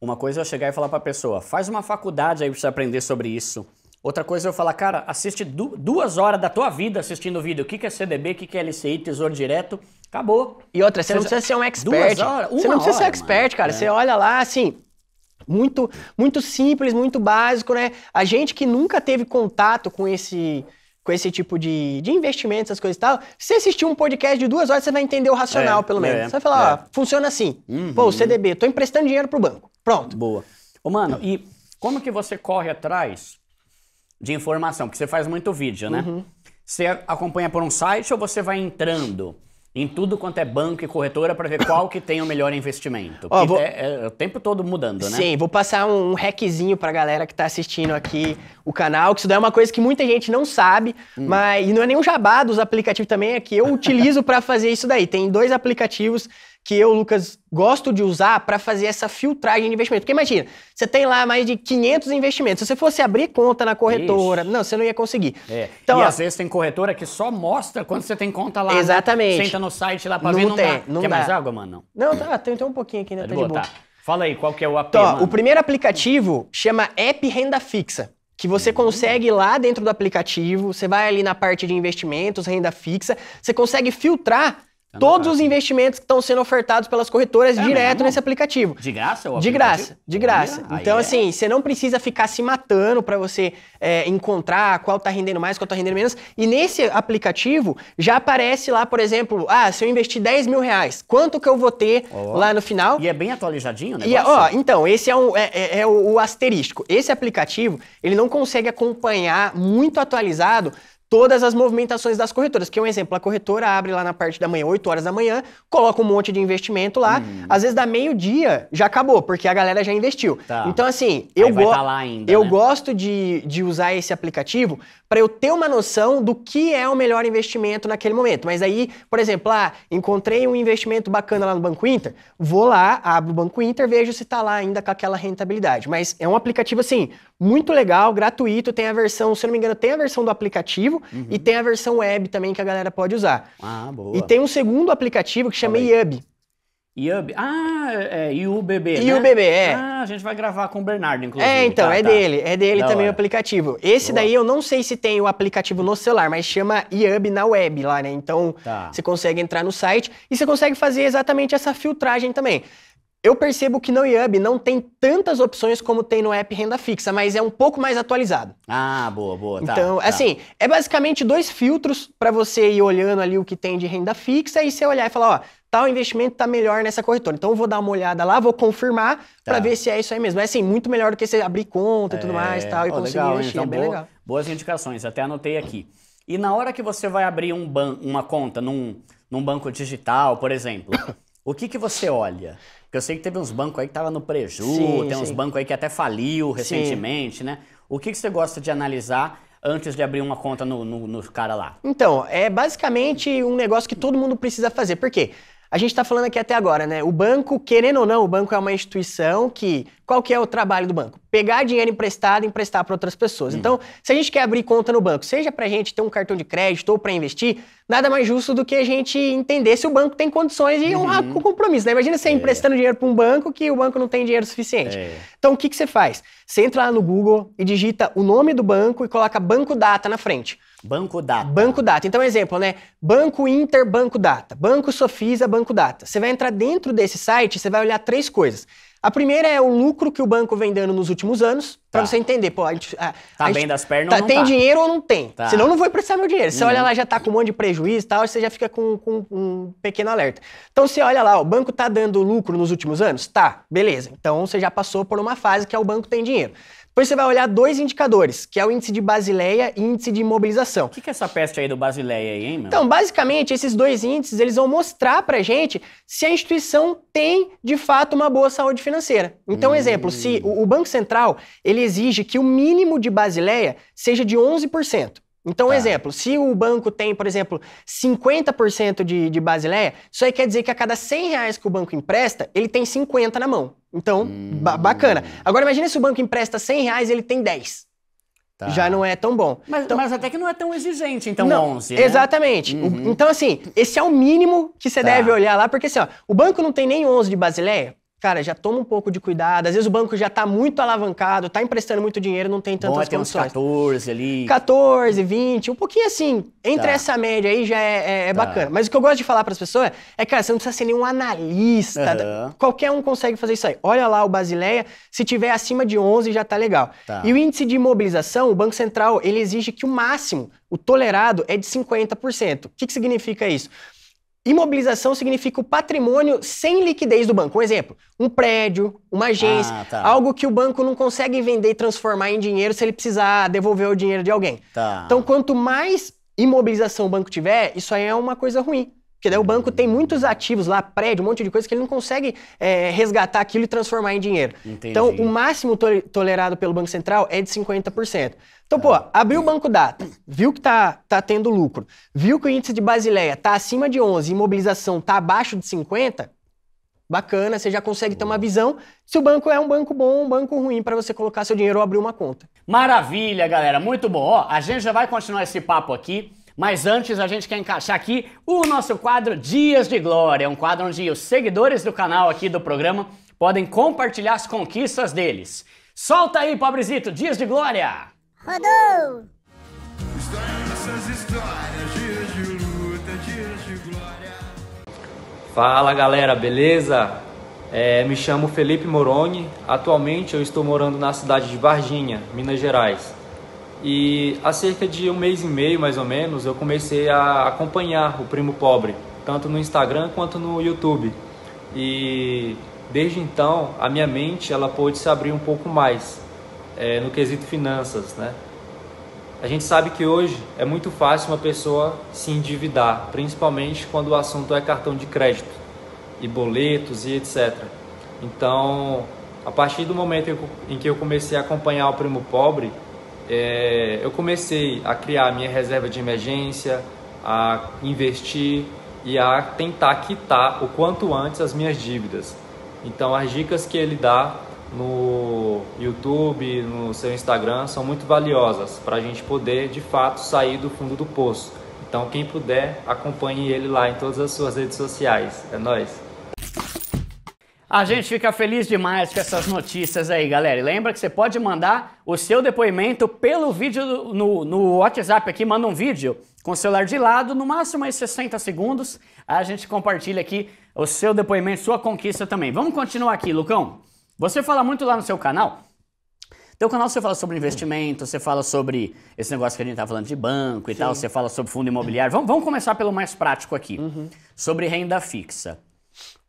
Uma coisa é eu chegar e falar para a pessoa, faz uma faculdade aí para você aprender sobre isso. Outra coisa é eu falar, cara, assiste du duas horas da tua vida assistindo o vídeo. O que, que é CDB, o que, que é LCI, Tesouro Direto. Acabou. E outra, você, você não precisa ser um expert. Duas horas, uma você não precisa hora, ser um expert, mano. cara. É. Você olha lá, assim, muito, muito simples, muito básico, né? A gente que nunca teve contato com esse com esse tipo de, de investimento, essas coisas e tal, se você assistir um podcast de duas horas, você vai entender o racional, é, pelo menos. É, você vai falar, é. ó, funciona assim. Uhum. Pô, o uhum. CDB, tô emprestando dinheiro pro banco. Pronto. Boa. Ô, mano, e como que você corre atrás de informação, porque você faz muito vídeo, né? Uhum. Você acompanha por um site ou você vai entrando? em tudo quanto é banco e corretora para ver qual que tem o melhor investimento. Oh, vou... é, é, o tempo todo mudando, né? Sim, vou passar um, um hackzinho para a galera que está assistindo aqui o canal, que isso daí é uma coisa que muita gente não sabe, hum. mas e não é nenhum jabá dos aplicativos também, é que eu utilizo para fazer isso daí. Tem dois aplicativos que eu, Lucas, gosto de usar para fazer essa filtragem de investimento. Porque imagina, você tem lá mais de 500 investimentos. Se você fosse abrir conta na corretora, não, você não ia conseguir. É. Então, e ó, às vezes tem corretora que só mostra quando você tem conta lá. Né? Exatamente. Né? Senta no site lá para ver, não tem, dá. Não Quer dá. mais água, mano? Não, não tá, tem, tem um pouquinho aqui, né? Tá de, tá boa, de boa. Tá. Fala aí, qual que é o app, então, O primeiro aplicativo chama App Renda Fixa que você hum. consegue lá dentro do aplicativo, você vai ali na parte de investimentos, renda fixa, você consegue filtrar Tá todos os investimentos que estão sendo ofertados pelas corretoras é direto mesmo? nesse aplicativo. De graça? O de graça, de graça. Olha, então, é. assim, é. você não precisa ficar se matando para você é, encontrar qual está rendendo mais, qual está rendendo menos. E nesse aplicativo já aparece lá, por exemplo, ah, se eu investir 10 mil reais, quanto que eu vou ter oh. lá no final? E é bem atualizadinho, né? Ó, então, esse é, um, é, é, é o, o asterístico. Esse aplicativo, ele não consegue acompanhar muito atualizado todas as movimentações das corretoras. Que é um exemplo, a corretora abre lá na parte da manhã, 8 horas da manhã, coloca um monte de investimento lá, uhum. às vezes dá meio-dia, já acabou, porque a galera já investiu. Tá. Então, assim, eu, go tá ainda, eu né? gosto de, de usar esse aplicativo para eu ter uma noção do que é o melhor investimento naquele momento. Mas aí, por exemplo, ah, encontrei um investimento bacana lá no Banco Inter, vou lá, abro o Banco Inter, vejo se está lá ainda com aquela rentabilidade. Mas é um aplicativo assim, muito legal, gratuito, tem a versão, se não me engano, tem a versão do aplicativo uhum. e tem a versão web também que a galera pode usar. Ah, boa. E tem um segundo aplicativo que chama Yub Yub? Ah, é IUBB, é, né? é. Ah, a gente vai gravar com o Bernardo, inclusive. É, então, tá, é tá. dele. É dele da também hora. o aplicativo. Esse Boa. daí eu não sei se tem o aplicativo no celular, mas chama Yub na web lá, né? Então, tá. você consegue entrar no site e você consegue fazer exatamente essa filtragem também. Eu percebo que no Yub não tem tantas opções como tem no app Renda Fixa, mas é um pouco mais atualizado. Ah, boa, boa. Tá, então, tá. assim, é basicamente dois filtros para você ir olhando ali o que tem de renda fixa e você olhar e falar, ó, tal investimento está melhor nessa corretora. Então eu vou dar uma olhada lá, vou confirmar tá. para ver se é isso aí mesmo. É assim, muito melhor do que você abrir conta e tudo é. mais tal, e oh, conseguir legal, investir. É então, é bem boa, legal. Boas indicações, até anotei aqui. E na hora que você vai abrir um uma conta num, num banco digital, por exemplo, o que, que você olha? Porque eu sei que teve uns bancos aí que estavam no preju, sim, tem sim. uns bancos aí que até faliu recentemente, sim. né? O que, que você gosta de analisar antes de abrir uma conta no, no, no, cara lá? Então, é basicamente um negócio que todo mundo precisa fazer. Por quê? A gente está falando aqui até agora, né? O banco, querendo ou não, o banco é uma instituição que qual que é o trabalho do banco? Pegar dinheiro emprestado e emprestar para outras pessoas. Hum. Então, se a gente quer abrir conta no banco, seja para a gente ter um cartão de crédito ou para investir, nada mais justo do que a gente entender se o banco tem condições e honrar uhum. o compromisso. Né? Imagina você é. emprestando dinheiro para um banco que o banco não tem dinheiro suficiente. É. Então, o que, que você faz? Você entra lá no Google e digita o nome do banco e coloca Banco Data na frente. Banco Data. Banco Data. Então, exemplo, né? Banco Inter, Banco Data. Banco Sofisa, Banco Data. Você vai entrar dentro desse site, você vai olhar três coisas. A primeira é o lucro que o banco vem dando nos últimos anos, para tá. você entender, pô, a gente, a, tá a bem das pernas tá, ou não Tem tá. dinheiro ou não tem? Tá. Senão não vou emprestar meu dinheiro. Você uhum. olha lá, já tá com um monte de prejuízo e tal, você já fica com, com, um pequeno alerta. Então você olha lá, o banco tá dando lucro nos últimos anos? Tá, beleza. Então você já passou por uma fase que é o banco tem dinheiro. Depois você vai olhar dois indicadores, que é o índice de Basileia e índice de imobilização. O que, que é essa peste aí do Basileia aí, hein, meu? Então, basicamente, esses dois índices, eles vão mostrar pra gente se a instituição tem, de fato, uma boa saúde financeira. Então, hum. exemplo, se o, o Banco Central, ele exige que o mínimo de Basileia seja de 11%. Então, tá. exemplo, se o banco tem, por exemplo, 50% de, de Basileia, isso aí quer dizer que a cada 100 reais que o banco empresta, ele tem 50 na mão. Então, hum. ba bacana. Agora, imagine se o banco empresta 100 reais ele tem 10. Tá. Já não é tão bom. Mas, então, mas, até que não é tão exigente, então, não, 11, né? Exatamente. Uhum. então, assim, esse é o mínimo que você tá. deve olhar lá, porque assim, ó, o banco não tem nem 11 de Basileia, cara, já toma um pouco de cuidado. Às vezes o banco já está muito alavancado, está emprestando muito dinheiro, não tem tantas Bom, é, tem Uns 14 ali. 14, 20, um pouquinho assim. Entre tá. essa média aí já é, é, é tá. bacana. Mas o que eu gosto de falar para as pessoas é, cara, você não precisa ser nenhum analista. Uhum. Qualquer um consegue fazer isso aí. Olha lá o Basileia, se tiver acima de 11 já está legal. Tá. E o índice de imobilização, o Banco Central, ele exige que o máximo, o tolerado, é de 50%. O que, que significa isso? Imobilização significa o patrimônio sem liquidez do banco. Um exemplo, um prédio, uma agência, ah, tá. algo que o banco não consegue vender e transformar em dinheiro se ele precisar devolver o dinheiro de alguém. Tá. Então, quanto mais imobilização o banco tiver, isso aí é uma coisa ruim. Porque daí o banco tem muitos ativos lá, prédio, um monte de coisa, que ele não consegue é, resgatar aquilo e transformar em dinheiro. Entendi. Então, o máximo to tolerado pelo Banco Central é de 50%. Então, pô, ah. abriu o banco data, viu que tá, tá tendo lucro, viu que o índice de Basileia tá acima de 11, imobilização tá abaixo de 50, bacana, você já consegue ter uma visão se o banco é um banco bom um banco ruim para você colocar seu dinheiro ou abrir uma conta. Maravilha, galera, muito bom. Ó, a gente já vai continuar esse papo aqui. Mas antes a gente quer encaixar aqui o nosso quadro Dias de Glória, um quadro onde os seguidores do canal aqui do programa podem compartilhar as conquistas deles. Solta aí, pobrezito, Dias de Glória! Rodou! Fala galera, beleza? É, me chamo Felipe Moroni. Atualmente eu estou morando na cidade de Varginha, Minas Gerais. E há cerca de um mês e meio, mais ou menos, eu comecei a acompanhar o Primo Pobre, tanto no Instagram quanto no YouTube. E desde então, a minha mente ela pôde se abrir um pouco mais é, no quesito finanças, né? A gente sabe que hoje é muito fácil uma pessoa se endividar, principalmente quando o assunto é cartão de crédito e boletos e etc. Então, a partir do momento em que eu comecei a acompanhar o Primo Pobre, é, eu comecei a criar a minha reserva de emergência, a investir e a tentar quitar o quanto antes as minhas dívidas. Então, as dicas que ele dá no YouTube, no seu Instagram, são muito valiosas para a gente poder de fato sair do fundo do poço. Então, quem puder, acompanhe ele lá em todas as suas redes sociais. É nóis! A gente fica feliz demais com essas notícias aí, galera. E lembra que você pode mandar o seu depoimento pelo vídeo no, no WhatsApp aqui, manda um vídeo com o celular de lado, no máximo aí 60 segundos. A gente compartilha aqui o seu depoimento, sua conquista também. Vamos continuar aqui, Lucão. Você fala muito lá no seu canal. Teu canal você fala sobre investimento, você fala sobre esse negócio que a gente tá falando de banco e Sim. tal, você fala sobre fundo imobiliário. Vamos, vamos começar pelo mais prático aqui, uhum. sobre renda fixa.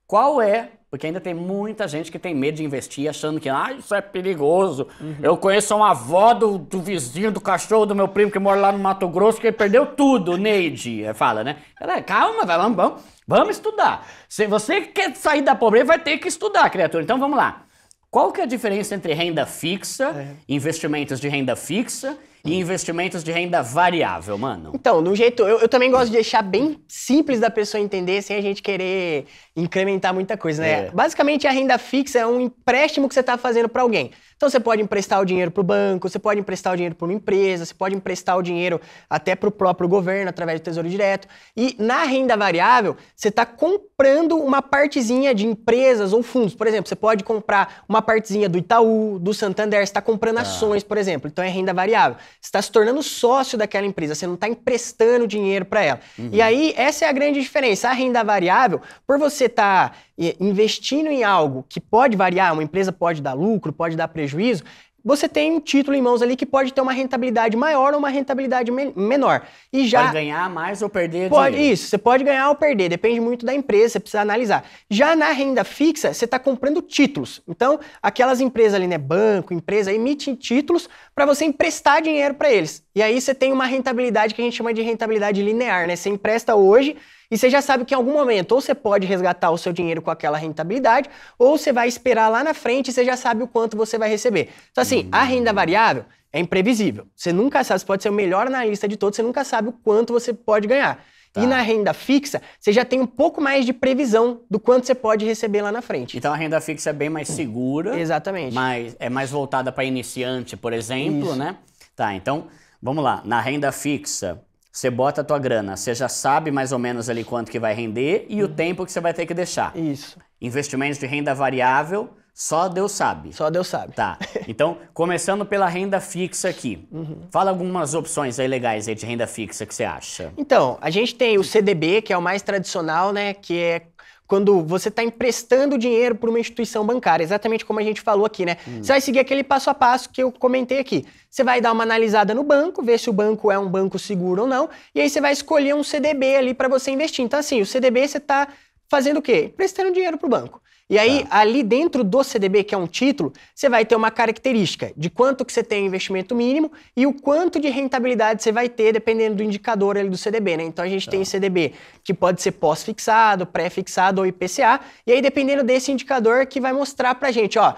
Qual é? Porque ainda tem muita gente que tem medo de investir achando que ah, isso é perigoso. Uhum. Eu conheço uma avó do, do, vizinho, do cachorro do meu primo que mora lá no Mato Grosso, que perdeu tudo, Neide, é, fala, né? Ela, é, calma, vamos, vamos, vamos estudar. Se você quer sair da pobreza, vai ter que estudar, criatura. Então vamos lá. Qual que é a diferença entre renda fixa, é. investimentos de renda fixa e investimentos de renda variável, mano? Então, no jeito, eu, eu, também gosto de deixar bem simples da pessoa entender, sem a gente querer incrementar muita coisa, né? É. Basicamente, a renda fixa é um empréstimo que você está fazendo para alguém. Então você pode emprestar o dinheiro para o banco, você pode emprestar o dinheiro para uma empresa, você pode emprestar o dinheiro até para o próprio governo através do Tesouro Direto. E na renda variável, você está comprando uma partezinha de empresas ou fundos. Por exemplo, você pode comprar uma partezinha do Itaú, do Santander, você está comprando ah. ações, por exemplo. Então é renda variável. Você está se tornando sócio daquela empresa, você não está emprestando dinheiro para ela. Uhum. E aí, essa é a grande diferença. A renda variável, por você estar tá eh, investindo em algo que pode variar, uma empresa pode dar lucro, pode dar prejuízo, prejuízo, você tem um título em mãos ali que pode ter uma rentabilidade maior ou uma rentabilidade me menor. E já pode ganhar mais ou perder pode, dinheiro. Isso, você pode ganhar ou perder, depende muito da empresa, você precisa analisar. Já na renda fixa, você está comprando títulos. Então, aquelas empresas ali, né, banco, empresa, emitem títulos para você emprestar dinheiro para eles. E aí você tem uma rentabilidade que a gente chama de rentabilidade linear, né? Você empresta hoje, e você já sabe que em algum momento ou você pode resgatar o seu dinheiro com aquela rentabilidade, ou você vai esperar lá na frente e você já sabe o quanto você vai receber. Então, assim, a hum. renda variável é imprevisível. Você nunca sabe, você pode ser o melhor analista de todos, você nunca sabe o quanto você pode ganhar. Tá. E na renda fixa, você já tem um pouco mais de previsão do quanto você pode receber lá na frente. Então a renda fixa é bem mais hum. segura. Exatamente. Mas é mais voltada para iniciante, por exemplo, Isso. né? Tá, então vamos lá. Na renda fixa, você bota a tua grana, você já sabe mais ou menos ali quanto que vai render e uhum. o tempo que você vai ter que deixar. Isso. Investimentos de renda variável, só Deus sabe. Só Deus sabe. Tá. Então, começando pela renda fixa aqui. Uhum. Fala algumas opções aí legais aí de renda fixa que você acha. Então, a gente tem o CDB, que é o mais tradicional, né? Que é quando você está emprestando dinheiro para uma instituição bancária, exatamente como a gente falou aqui, né? Hum. Você vai seguir aquele passo a passo que eu comentei aqui. Você vai dar uma analisada no banco, ver se o banco é um banco seguro ou não, e aí você vai escolher um CDB ali para você investir. Então, assim, o CDB você está fazendo o quê? Prestando dinheiro para o banco. E aí, tá. ali dentro do CDB, que é um título, você vai ter uma característica de quanto que você tem investimento mínimo e o quanto de rentabilidade você vai ter, dependendo do indicador ali do CDB, né? Então a gente tem tá. CDB que pode ser pós-fixado, pré-fixado ou IPCA, e aí dependendo desse indicador que vai mostrar pra gente, ó,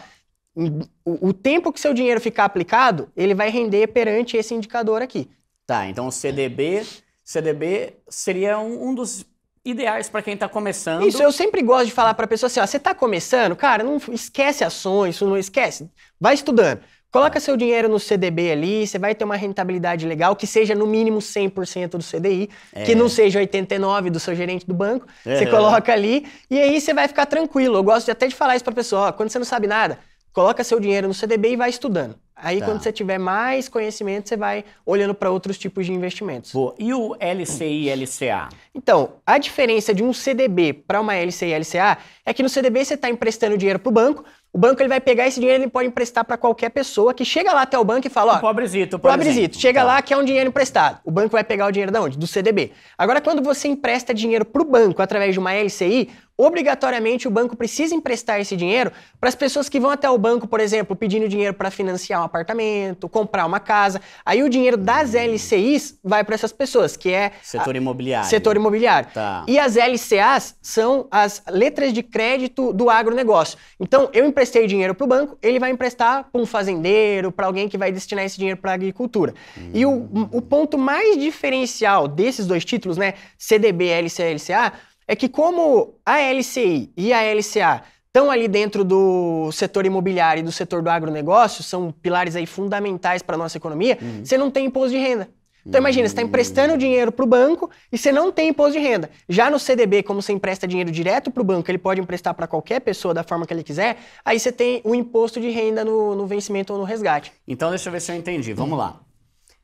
o, o tempo que seu dinheiro ficar aplicado, ele vai render perante esse indicador aqui. Tá, então o CDB, CDB seria um, um dos ideais para quem está começando. Isso, eu sempre gosto de falar para a pessoa assim, ó, você está começando, cara, não esquece ações, não esquece, vai estudando. Coloca seu dinheiro no CDB ali, você vai ter uma rentabilidade legal, que seja no mínimo 100% do CDI, é. que não seja 89% do seu gerente do banco. É. Você coloca ali e aí você vai ficar tranquilo. Eu gosto até de falar isso para a pessoa, ó, quando você não sabe nada, coloca seu dinheiro no CDB e vai estudando. Aí, tá. quando você tiver mais conhecimento, você vai olhando para outros tipos de investimentos. Boa. E o LCI e LCA? Então, a diferença de um CDB para uma LCI e LCA é que no CDB você está emprestando dinheiro para o banco, o banco ele vai pegar esse dinheiro e pode emprestar para qualquer pessoa que chega lá até o banco e fala: ó. Pobrezito, pobrezito. chega tá. lá que é um dinheiro emprestado. O banco vai pegar o dinheiro da onde? Do CDB. Agora, quando você empresta dinheiro para o banco através de uma LCI, obrigatoriamente o banco precisa emprestar esse dinheiro para as pessoas que vão até o banco, por exemplo, pedindo dinheiro para financiar um apartamento, comprar uma casa. Aí o dinheiro das hum. LCIs vai para essas pessoas, que é setor a... imobiliário. Setor imobiliário. Tá. E as LCAs são as letras de crédito do agronegócio. Então, eu emprestei dinheiro para o banco, ele vai emprestar para um fazendeiro, para alguém que vai destinar esse dinheiro para a agricultura. Hum. E o, hum. o ponto mais diferencial desses dois títulos, né, CDB LC, LCA, LCA, é que como a LCI e a LCA estão ali dentro do setor imobiliário e do setor do agronegócio, são pilares aí fundamentais para a nossa economia, uhum. você não tem imposto de renda. Então imagina, você está emprestando uhum. dinheiro para o banco e você não tem imposto de renda. Já no CDB, como você empresta dinheiro direto para o banco, ele pode emprestar para qualquer pessoa da forma que ele quiser, aí você tem o imposto de renda no, no vencimento ou no resgate. Então deixa eu ver se eu entendi, vamos lá.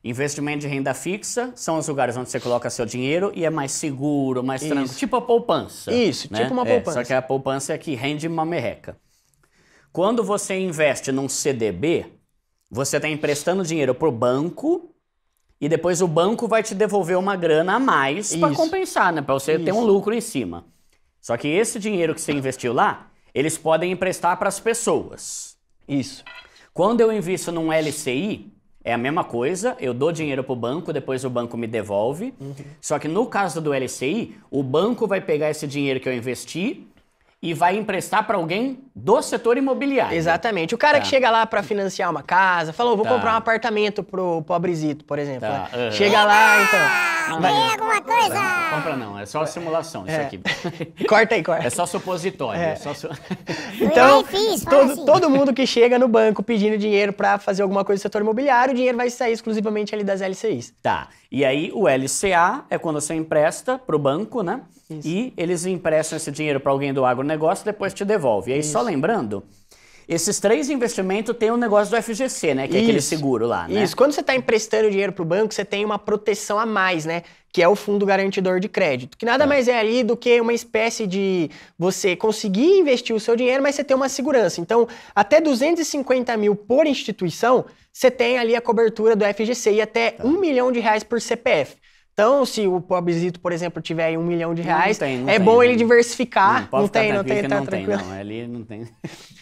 Investimento de renda fixa são os lugares onde você coloca seu dinheiro e é mais seguro, mais tranquilo. Tipo a poupança. Isso, né? tipo uma é, poupança. É, só que a poupança é que rende uma merreca. Quando você investe num CDB, você está emprestando dinheiro para o banco e depois o banco vai te devolver uma grana a mais para compensar, né? Para você Isso. ter um lucro em cima. Só que esse dinheiro que você investiu lá, eles podem emprestar para as pessoas. Isso. Quando eu invisto num LCI, é a mesma coisa, eu dou dinheiro para o banco, depois o banco me devolve. Uhum. Só que no caso do LCI, o banco vai pegar esse dinheiro que eu investi e vai emprestar para alguém do setor imobiliário. Exatamente. O cara tá. que chega lá para financiar uma casa, falou, vou tá. comprar um apartamento pro pobrezito, por exemplo. Tá. Né? Uhum. Chega lá, então. Não, ah, alguma coisa! Não, compra não, é só simulação isso é. aqui. corta aí, corta. É só supositório. É. É só su... então, todo, assim. todo mundo que chega no banco pedindo dinheiro para fazer alguma coisa do setor imobiliário, o dinheiro vai sair exclusivamente ali das LCIs. Tá. E aí o LCA é quando você empresta pro banco, né? Isso. E eles emprestam esse dinheiro para alguém do agronegócio e depois te devolve. E aí, Isso. só lembrando, esses três investimentos tem o um negócio do FGC, né? Que Isso. é aquele seguro lá, né? Isso. Quando você está emprestando dinheiro para o banco, você tem uma proteção a mais, né? Que é o fundo garantidor de crédito. Que nada tá. mais é ali do que uma espécie de você conseguir investir o seu dinheiro, mas você tem uma segurança. Então, até 250 mil por instituição, você tem ali a cobertura do FGC e até tá. 1 milhão de reais por CPF. Então, se o pobrezito, por exemplo, tiver um milhão de reais, não tem, não é tem, bom ele diversificar. Não, tá não tem, não tem, tá não tranquilo. Tem, não, ali não tem.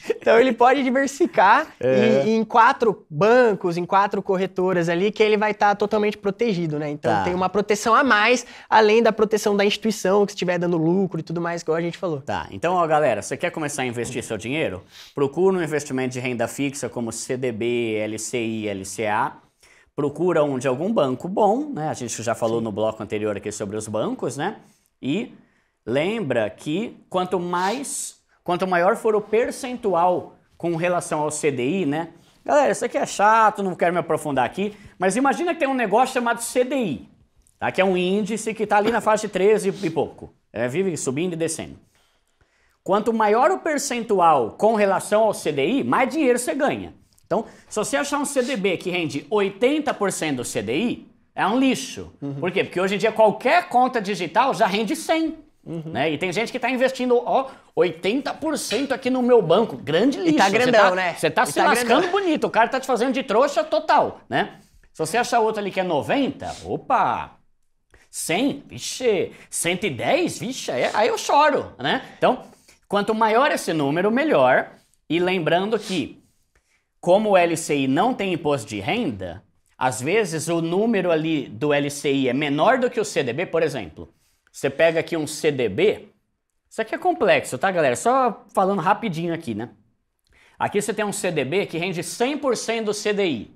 então, ele pode diversificar é. em quatro bancos, em quatro corretoras ali, que ele vai estar tá totalmente protegido, né? Então, tá. tem uma proteção a mais, além da proteção da instituição, que estiver dando lucro e tudo mais, que a gente falou. Tá, então, ó, galera, você quer começar a investir seu dinheiro? Procura um investimento de renda fixa como CDB, LCI, LCA procura um de algum banco bom, né? A gente já falou Sim. no bloco anterior aqui sobre os bancos, né? E lembra que quanto mais, quanto maior for o percentual com relação ao CDI, né? Galera, isso aqui é chato, não quero me aprofundar aqui, mas imagina que tem um negócio chamado CDI, tá? Que é um índice que está ali na faixa de 13 e pouco. É, vive subindo e descendo. Quanto maior o percentual com relação ao CDI, mais dinheiro você ganha. Então, se você achar um CDB que rende 80% do CDI, é um lixo. Uhum. Por quê? Porque hoje em dia qualquer conta digital já rende 100. Uhum. Né? E tem gente que está investindo ó, 80% aqui no meu banco. Grande lixo. E tá, tá grandão, tá, né? Você está se tá lascando grandão. bonito. O cara está te fazendo de trouxa total, né? Se você achar outro ali que é 90, opa! 100, vixe! 110, vixe! Aí eu choro, né? Então, quanto maior esse número, melhor. E lembrando que como o LCI não tem imposto de renda, às vezes o número ali do LCI é menor do que o CDB, por exemplo. Você pega aqui um CDB, isso aqui é complexo, tá, galera? Só falando rapidinho aqui, né? Aqui você tem um CDB que rende 100% do CDI.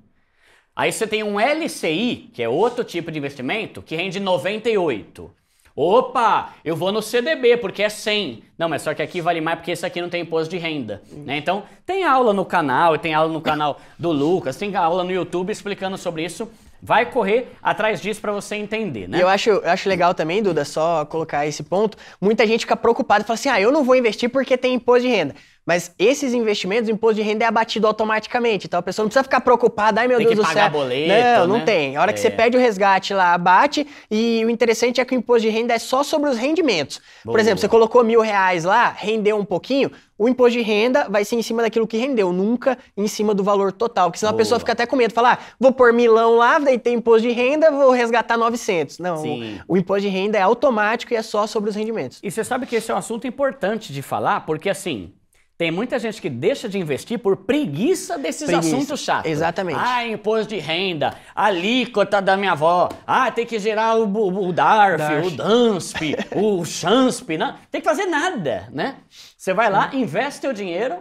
Aí você tem um LCI, que é outro tipo de investimento, que rende 98. Opa, eu vou no CDB porque é 100. Não, mas só que aqui vale mais porque esse aqui não tem imposto de renda. Né? Então, tem aula no canal, tem aula no canal do Lucas, tem aula no YouTube explicando sobre isso. Vai correr atrás disso para você entender, né? E eu acho, eu acho legal também, Duda, só colocar esse ponto. Muita gente fica preocupada e fala assim: ah, eu não vou investir porque tem imposto de renda. Mas esses investimentos, o imposto de renda é abatido automaticamente. Então a pessoa não precisa ficar preocupada, ai meu tem Deus do céu. Boleto, não, né? não tem. A hora é. que você é. pede o resgate lá, abate. E o interessante é que o imposto de renda é só sobre os rendimentos. Boa. Por exemplo, você colocou mil reais lá, rendeu um pouquinho, o imposto de renda vai ser em cima daquilo que rendeu, nunca em cima do valor total. Porque senão Boa. a pessoa fica até com medo. Falar, ah, vou pôr milão lá, daí tem imposto de renda, vou resgatar 900. Não, o imposto de renda é automático e é só sobre os rendimentos. E você sabe que esse é um assunto importante de falar, porque assim, tem muita gente que deixa de investir por preguiça desses preguiça. assuntos chatos. Exatamente. Ah, imposto de renda, alíquota da minha avó, ah, tem que gerar o, o, o DARF, DARF, o DANSP, o CHANSP, não né? tem que fazer nada, né? Você vai lá, investe seu dinheiro,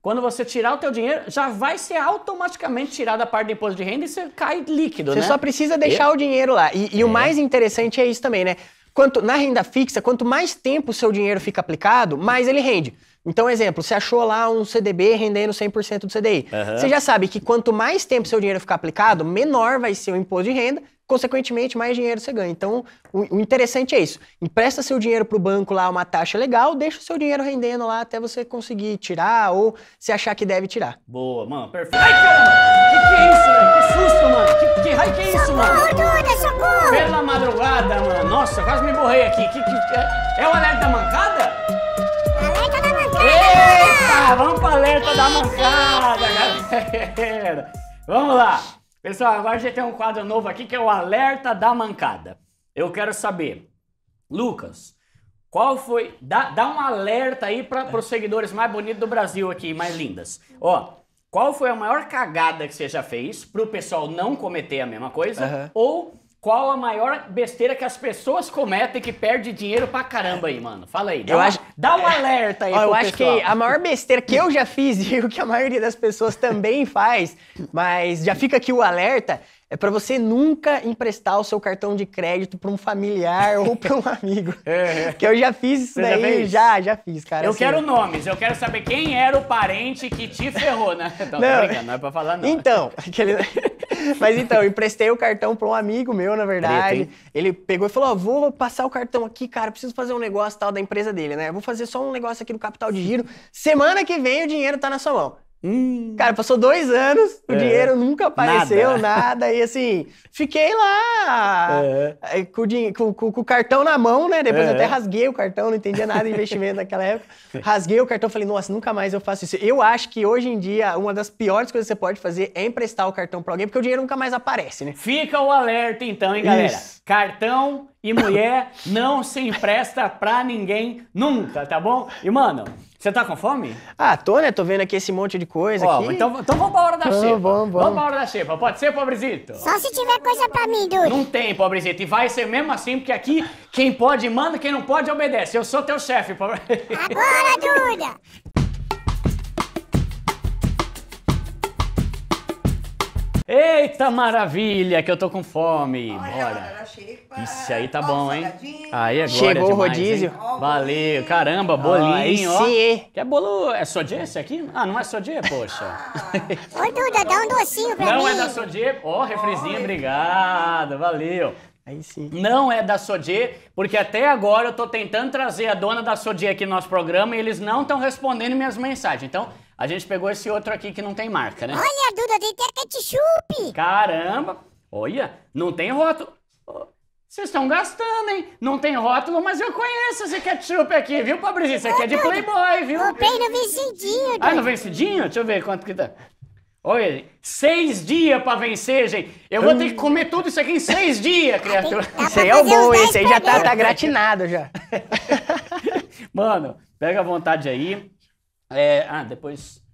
quando você tirar o teu dinheiro, já vai ser automaticamente tirado a parte do imposto de renda e você cai líquido, você né? Você só precisa deixar o dinheiro lá. E, e é. o mais interessante é isso também, né? Quanto, na renda fixa, quanto mais tempo o seu dinheiro fica aplicado, mais ele rende. Então, exemplo, você achou lá um CDB rendendo 100% do CDI. Uhum. Você já sabe que quanto mais tempo seu dinheiro ficar aplicado, menor vai ser o imposto de renda, consequentemente, mais dinheiro você ganha. Então, o, o interessante é isso. Empresta seu dinheiro para o banco lá uma taxa legal, deixa o seu dinheiro rendendo lá até você conseguir tirar ou se achar que deve tirar. Boa, mano, perfeito. Ai, caramba! Que que é isso, velho? Que susto, mano! Que, que raio que é isso, socorro, mano? Duda, socorro! Pela madrugada, mano. Nossa, quase me borrei aqui. Que, que, é, é o alerta da mancada? vamos pra alerta da mancada, galera. Vamos lá. Pessoal, agora a gente tem um quadro novo aqui que é o alerta da mancada. Eu quero saber, Lucas, qual foi... Dá, dá um alerta aí para os seguidores mais bonitos do Brasil aqui, mais lindas. Ó, qual foi a maior cagada que você já fez pro pessoal não cometer a mesma coisa? Uhum. Ou qual a maior besteira que as pessoas cometem que perde dinheiro pra caramba aí, mano? Fala aí. Dá, eu uma, acho... dá um alerta aí, Ó, Eu pessoal. acho que a maior besteira que eu já fiz e o que a maioria das pessoas também faz, mas já fica aqui o alerta, é para você nunca emprestar o seu cartão de crédito para um familiar ou para um amigo. É, Que eu já fiz isso você daí, já, já, já, fiz, cara. Eu assim. quero nomes, eu quero saber quem era o parente que te ferrou, né? Não, não, não é para falar não. Então, aquele Mas então, emprestei o cartão para um amigo meu, na verdade. ele pegou e falou: oh, vou passar o cartão aqui, cara, preciso fazer um negócio tal da empresa dele, né? Vou fazer só um negócio aqui no capital de giro. Semana que vem o dinheiro tá na sua mão. Hum. Cara, passou dois anos, é. o dinheiro nunca apareceu, nada. nada. e assim, fiquei lá é. com, com, com, o cartão na mão, né? Depois é. até rasguei o cartão, não entendia nada de investimento naquela época. Rasguei o cartão, falei, nossa, nunca mais eu faço isso. Eu acho que hoje em dia, uma das piores coisas que você pode fazer é emprestar o cartão pra alguém, porque o dinheiro nunca mais aparece, né? Fica o alerta então, hein, galera? Isso. Cartão e mulher não se empresta pra ninguém nunca, tá bom? E, mano, você tá com fome? Ah, tô, né? Tô vendo aqui esse monte de coisa aqui. Então, então vamos pra hora da vamos, xepa. Vamos, vamos. Vamos pra hora da xepa. Pode ser, pobrezito? Só se tiver coisa pra mim, Dudu. Não tem, pobrezito. E vai ser mesmo assim, porque aqui quem pode manda, quem não pode obedece. Eu sou teu chefe, pobre... Agora, Duda! Eita maravilha, que eu tô com fome. Bora. Isso aí tá bom, hein? Aí agora. É Chegou o rodízio. hein? Valeu, caramba, bolinho, ó. Sim. É. Que é bolo... É sodier esse aqui? Ah, não é sodier, poxa. Ah. Ô, Duda, dá um docinho pra mim. Não é da sodier. Ó, oh, refrizinho, obrigado, valeu. Aí sim. Não é da Sodier, porque até agora eu tô tentando trazer a dona da Sodier aqui no nosso programa e eles não estão respondendo minhas mensagens. Então, a gente pegou esse outro aqui que não tem marca, né? Olha, Duda, tem até ketchup! Caramba! Olha, não tem rótulo. Vocês estão gastando, hein? Não tem rótulo, mas eu conheço esse ketchup aqui, viu, pobrezinho? Esse aqui é de é, Playboy, viu? Comprei no vencidinho. Ah, Duda. Ah, no vencidinho? Deixa eu ver quanto que tá. Olha, seis dias pra vencer, gente. Eu vou ter que comer tudo isso aqui em seis dias, ah, criatura. Isso aí é o bom, esse aí já tá, tá gratinado já. Mano, pega a vontade aí. É, ah, depois.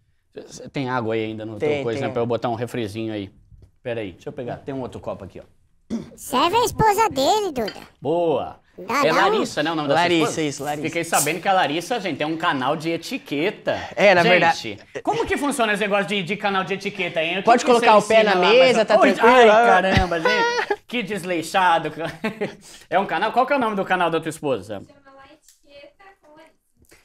Tem água aí ainda no tem, teu coisa, né, tem. né? Pra eu botar um refrizinho aí. Pera aí, deixa eu pegar. Tem um outro copo aqui, ó. Serve a esposa dele, Duda. Boa! Não, é Larissa, né? O nome da Larissa, esposa? isso, Larissa. Fiquei sabendo que a Larissa, gente, é um canal de etiqueta. É, na gente, verdade. Como que funciona esse negócio de, de canal de etiqueta, hein? Pode que colocar que o pé na lá, mesa, mas... tá Oi, tranquilo. Ai, caramba, gente. que desleixado. É um canal. Qual que é o nome do canal da tua esposa?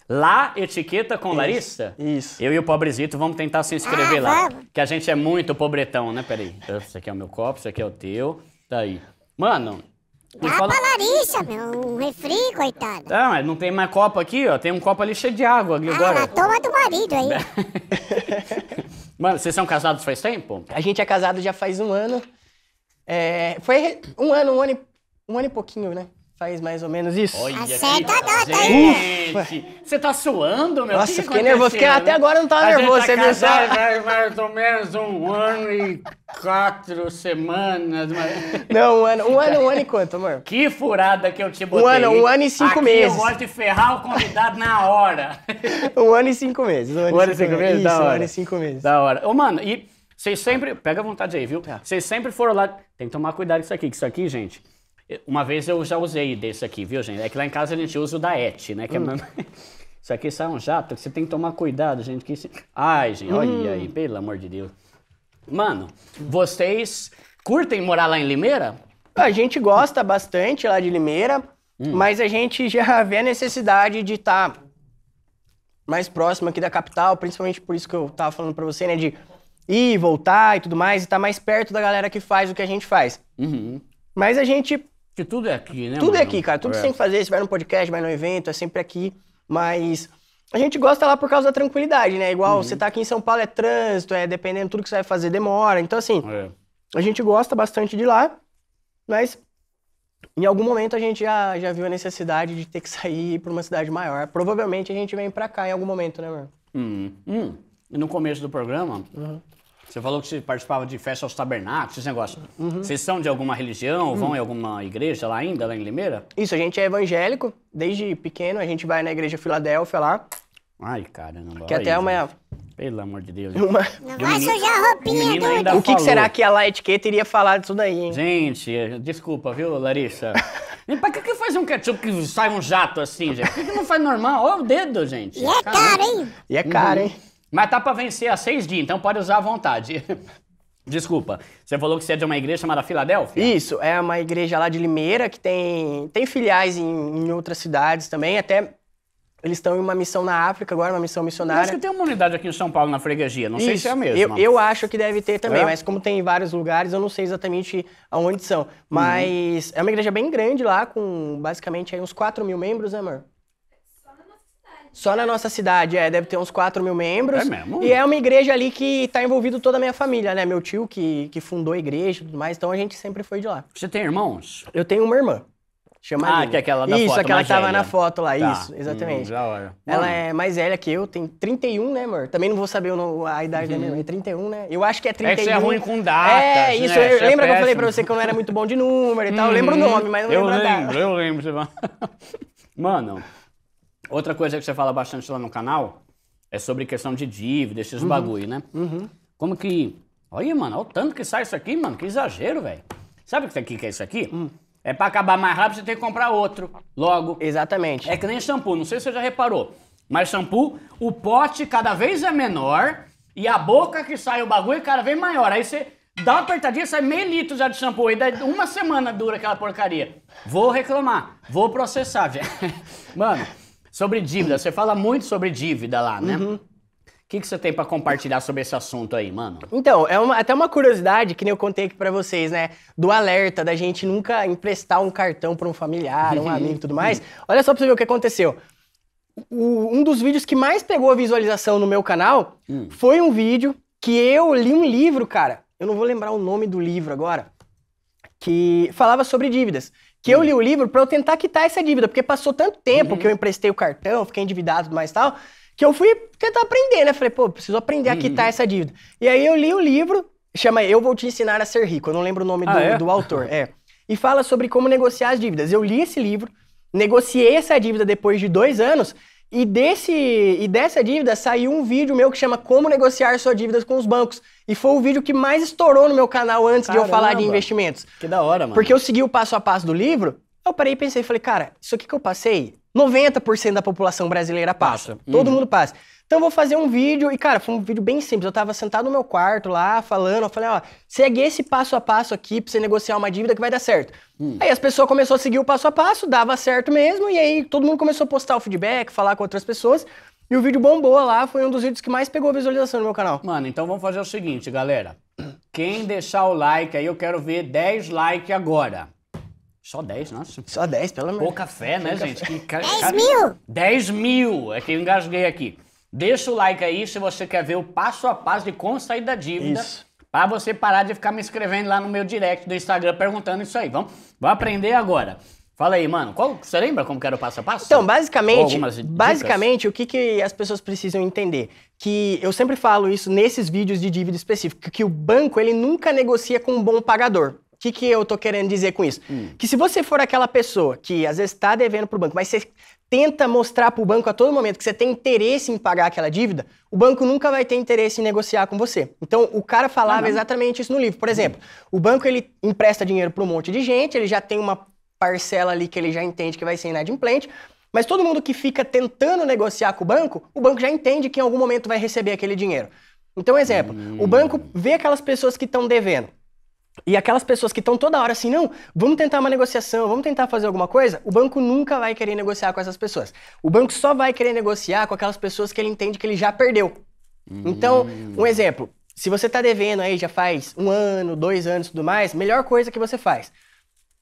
Lá, etiqueta com isso, Larissa? Isso. Eu e o pobrezito vamos tentar se inscrever ah, lá. Vamos. Que a gente é muito pobretão, né? Peraí. Esse aqui é o meu copo, esse aqui é o teu. Tá aí. Mano. Dá fala... pra Larissa, meu. Um refri, coitado. Não, ah, mas não tem mais copo aqui, ó. Tem um copo ali cheio de água ali ah, agora. Ah, toma do marido aí. Mano, vocês são casados faz tempo? A gente é casado já faz um ano. É... Foi um ano, um ano, e... um ano e pouquinho, né? Faz mais ou menos isso. Acerta a data, aí. Gente, você tá suando, meu? Nossa, que fiquei nervoso, Fiquei até né? agora não tava a nervoso, você viu só? Faz mais ou menos um ano e quatro semanas. Mas... Não, um ano, um ano, um ano e quanto, amor? Que furada que eu te botei. Um ano, um ano e cinco Aqui meses. eu gosto de ferrar o convidado na hora. um ano e cinco meses. Um ano, um ano e cinco, cinco meses? meses? Isso, um ano e cinco meses. Da hora. Ô, mano, e vocês sempre... Pega à vontade aí, viu? Tá. Vocês sempre foram lá... Tem que tomar cuidado com isso aqui, que isso aqui, gente... Uma vez eu já usei desse aqui, viu, gente? É que lá em casa a gente usa o da ET, né? Que é hum. é... Isso aqui sai um jato que você tem que tomar cuidado, gente. Que... Ai, gente, olha hum. aí, pelo amor de Deus. Mano, vocês curtem morar lá em Limeira? A gente gosta bastante lá de Limeira, hum. mas a gente já vê a necessidade de estar tá mais próximo aqui da capital, principalmente por isso que eu tava falando pra você, né? De ir, voltar e tudo mais, e estar tá mais perto da galera que faz o que a gente faz. Uhum. Mas a gente porque tudo é aqui, né? Tudo é mano? é aqui, cara. Tudo que você tem que fazer, se vai num podcast, vai num evento, é sempre aqui. Mas a gente gosta lá por causa da tranquilidade, né? Igual uhum. você tá aqui em São Paulo, é trânsito, é dependendo, tudo que você vai fazer demora. Então, assim, é. a gente gosta bastante de lá, mas em algum momento a gente já, já viu a necessidade de ter que sair para uma cidade maior. Provavelmente a gente vem para cá em algum momento, né, mano? Hum. hum. E no começo do programa, uhum. Você falou que você participava de festas aos tabernáculos, esse negócio. Uhum. Vocês são de alguma religião? Vão uhum. em hum. alguma igreja lá ainda, lá em Limeira? Isso, a gente é evangélico. Desde pequeno a gente vai na igreja Filadélfia lá. Ai, caramba. Que até amanhã. Pelo amor de Deus. Uma... Não vai sujar a roupinha, doido. O, o que, que, será que a La Etiqueta iria falar disso daí, hein? Gente, eh, desculpa, viu, Larissa? E pra que, que faz um ketchup que sai um jato assim, gente? Por que, que não faz normal? Olha o dedo, gente. E é caro, hein? E é caro, uhum. hein? Mas tá para vencer há seis dias, então pode usar à vontade. Desculpa, você falou que você é de uma igreja chamada Filadélfia? Isso, é uma igreja lá de Limeira que tem, tem filiais em, em outras cidades também, até eles estão em uma missão na África agora, uma missão missionária. Acho que tem uma unidade aqui em São Paulo na freguesia, não Isso, sei se é a mesma. Eu, eu acho que deve ter também, é? mas como tem em vários lugares, eu não sei exatamente aonde são. Mas uhum. é uma igreja bem grande lá, com basicamente uns 4 mil membros, né, amor? Só na nossa cidade, é, deve ter uns 4 mil membros. É mesmo? E é uma igreja ali que tá envolvido toda a minha família, né? Meu tio que, que fundou a igreja e tudo mais, então a gente sempre foi de lá. Você tem irmãos? Eu tenho uma irmã. Chama ah, Aline. que é aquela da isso, foto. Isso, aquela que tava na foto lá, tá. isso, exatamente. Hum, já olha. Ela é mais velha que eu, tem 31, né, amor? Também não vou saber a idade uhum. da minha irmã. É 31, né? Eu acho que é 31. É que você é ruim com datas. É, né? isso. Né? Eu, é lembra é que eu falei pra você que eu não era muito bom de número e tal? Eu lembro o uhum. nome, mas não eu lembro, lembro a data. Eu lembro, eu lembro. Mano, Outra coisa que você fala bastante lá no canal é sobre questão de dívida, esses uhum. bagulho, né? Uhum. Como que. Olha, mano, olha o tanto que sai isso aqui, mano. Que exagero, velho. Sabe o que é isso aqui? Hum. É pra acabar mais rápido, você tem que comprar outro. Logo. Exatamente. É que nem shampoo, não sei se você já reparou. Mas shampoo, o pote cada vez é menor e a boca que sai o bagulho é cada vez maior. Aí você dá uma apertadinha, sai meio litro já de shampoo. E daí uma semana dura aquela porcaria. Vou reclamar, vou processar, velho. Mano. Sobre dívida, você fala muito sobre dívida lá, né? Uhum. O que, que você tem para compartilhar sobre esse assunto aí, mano? Então, é uma, até uma curiosidade que nem eu contei aqui para vocês, né? Do alerta da gente nunca emprestar um cartão para um familiar, um uhum. amigo e tudo mais. Olha só para você ver o que aconteceu. O, um dos vídeos que mais pegou a visualização no meu canal hum. foi um vídeo que eu li um livro, cara. Eu não vou lembrar o nome do livro agora, que falava sobre dívidas que eu hum. li o livro para eu tentar quitar essa dívida, porque passou tanto tempo uhum. que eu emprestei o cartão, fiquei endividado mais tal, que eu fui tentar aprender, né? Falei, pô, preciso aprender a uhum. quitar essa dívida. E aí eu li o livro, chama Eu Vou Te Ensinar a Ser Rico, eu não lembro o nome ah, do, é? do autor, é. E fala sobre como negociar as dívidas. Eu li esse livro, negociei essa dívida depois de dois anos e, desse, e dessa dívida saiu um vídeo meu que chama Como Negociar sua dívida com os Bancos. E foi o vídeo que mais estourou no meu canal antes Caramba, de eu falar de investimentos. Que da hora, mano. Porque eu segui o passo a passo do livro, eu parei e pensei, falei, cara, isso aqui que eu passei, 90% da população brasileira passa. passa. Todo uhum. mundo passa. Então eu vou fazer um vídeo, e cara, foi um vídeo bem simples. Eu tava sentado no meu quarto lá, falando, eu falei, ó, segue esse passo a passo aqui pra você negociar uma dívida que vai dar certo. Hum. Aí as pessoas começaram a seguir o passo a passo, dava certo mesmo, e aí todo mundo começou a postar o feedback, falar com outras pessoas. E o vídeo bombou lá, foi um dos vídeos que mais pegou visualização no meu canal. Mano, então vamos fazer o seguinte, galera. Quem deixar o like aí, eu quero ver 10 likes agora. Só 10, nossa. Só 10, pelo menos. Pouca fé, né, Pouca gente? Fé. Que, 10 cara... mil! 10 mil! É que eu engasguei aqui. Deixa o like aí se você quer ver o passo a passo de como sair da dívida. Isso. Pra você parar de ficar me escrevendo lá no meu direct do Instagram perguntando isso aí. Vamos, vamos aprender agora. Fala aí, mano. Qual, você lembra como que era o passo a passo? Então, basicamente, basicamente o que, que as pessoas precisam entender? Que eu sempre falo isso nesses vídeos de dívida específica, que o banco ele nunca negocia com um bom pagador. O que, que eu tô querendo dizer com isso? Hum. Que se você for aquela pessoa que às vezes está devendo pro banco, mas você tenta mostrar para o banco a todo momento que você tem interesse em pagar aquela dívida, o banco nunca vai ter interesse em negociar com você. Então, o cara falava ah, exatamente isso no livro. Por exemplo, o banco ele empresta dinheiro para um monte de gente, ele já tem uma parcela ali que ele já entende que vai ser inadimplente, mas todo mundo que fica tentando negociar com o banco, o banco já entende que em algum momento vai receber aquele dinheiro. Então, exemplo, hum. o banco vê aquelas pessoas que estão devendo. E aquelas pessoas que estão toda hora assim, não, vamos tentar uma negociação, vamos tentar fazer alguma coisa, o banco nunca vai querer negociar com essas pessoas. O banco só vai querer negociar com aquelas pessoas que ele entende que ele já perdeu. Hum. Então, um hum. exemplo, se você está devendo aí já faz um ano, dois anos e tudo mais, melhor coisa que você faz.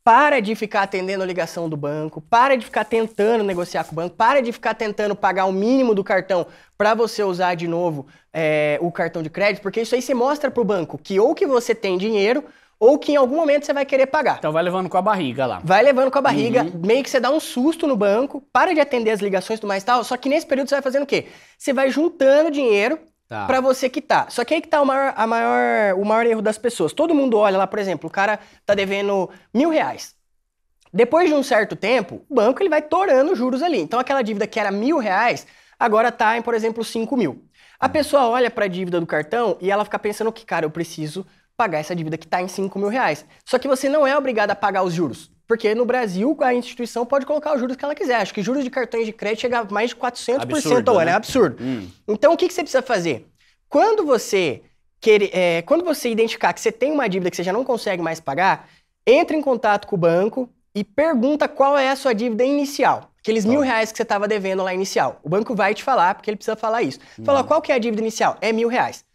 Para de ficar atendendo a ligação do banco, para de ficar tentando negociar com o banco, para de ficar tentando pagar o mínimo do cartão para você usar de novo é, o cartão de crédito, porque isso aí você mostra para o banco que ou que você tem dinheiro ou que em algum momento você vai querer pagar. Então vai levando com a barriga lá. Vai levando com a barriga, uhum. meio que você dá um susto no banco, para de atender as ligações e tudo mais tal, só que nesse período você vai fazendo o quê? Você vai juntando dinheiro tá. para você quitar. Só que aí que tá o maior, a maior, o maior erro das pessoas. Todo mundo olha lá, por exemplo, o cara tá devendo mil reais. Depois de um certo tempo, o banco ele vai torando juros ali. Então aquela dívida que era mil reais, agora tá em, por exemplo, cinco mil. A uhum. pessoa olha para a dívida do cartão e ela fica pensando que, cara, eu preciso pagar essa dívida que está em 5 mil reais. Só que você não é obrigado a pagar os juros. Porque no Brasil, a instituição pode colocar os juros que ela quiser. Acho que juros de cartões de crédito chega a mais de 400% absurdo, ao ano. Né? É absurdo. Hum. Então, o que, que você precisa fazer? Quando você, querer, é, quando você identificar que você tem uma dívida que você já não consegue mais pagar, entre em contato com o banco e pergunta qual é a sua dívida inicial. Aqueles mil reais que você estava devendo lá inicial. O banco vai te falar, porque ele precisa falar isso. Fala, hum. qual que é a dívida inicial? É mil reais.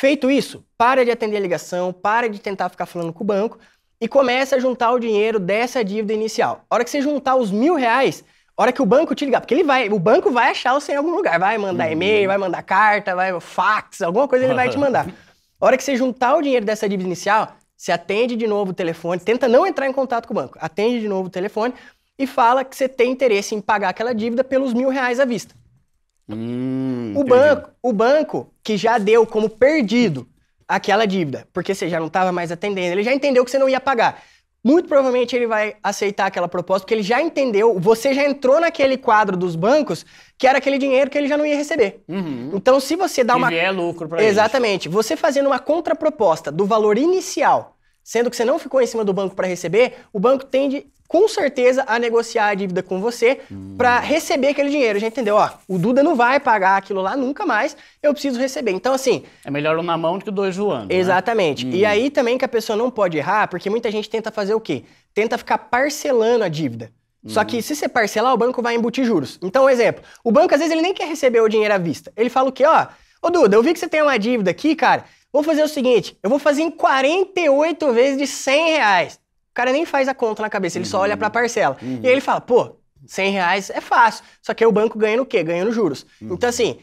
Feito isso, para de atender a ligação, para de tentar ficar falando com o banco e começa a juntar o dinheiro dessa dívida inicial. A hora que você juntar os mil reais, a hora que o banco te ligar, porque ele vai, o banco vai achar você em algum lugar, vai mandar uhum. e-mail, vai mandar carta, vai fax, alguma coisa ele vai te mandar. A hora que você juntar o dinheiro dessa dívida inicial, você atende de novo o telefone, tenta não entrar em contato com o banco, atende de novo o telefone e fala que você tem interesse em pagar aquela dívida pelos mil reais à vista. Hum, o, banco, o banco que já deu como perdido aquela dívida, porque você já não estava mais atendendo, ele já entendeu que você não ia pagar. Muito provavelmente ele vai aceitar aquela proposta, porque ele já entendeu, você já entrou naquele quadro dos bancos, que era aquele dinheiro que ele já não ia receber. Uhum. Então, se você dá que uma. é lucro pra Exatamente. Gente. Você fazendo uma contraproposta do valor inicial, sendo que você não ficou em cima do banco para receber, o banco tende com certeza a negociar a dívida com você hum. para receber aquele dinheiro. Já entendeu? Ó, o Duda não vai pagar aquilo lá nunca mais, eu preciso receber. Então, assim. É melhor uma mão do que dois voando. Né? Exatamente. Né? Hum. E uhum. aí também que a pessoa não pode errar, porque muita gente tenta fazer o quê? Tenta ficar parcelando a dívida. Só que uhum. se você parcelar, o banco vai embutir juros. Então, um exemplo, o banco às vezes ele nem quer receber o dinheiro à vista. Ele fala o quê? Ó, ô Duda, eu vi que você tem uma dívida aqui, cara. Vou fazer o seguinte, eu vou fazer em 48 vezes de 100 reais. O cara nem faz a conta na cabeça, ele uhum. só olha para a uhum. parcela. Uhum. E aí ele fala, pô, 100 reais é fácil. Só que aí o banco ganha no quê? Ganha nos juros. Então, uhum. Então, assim,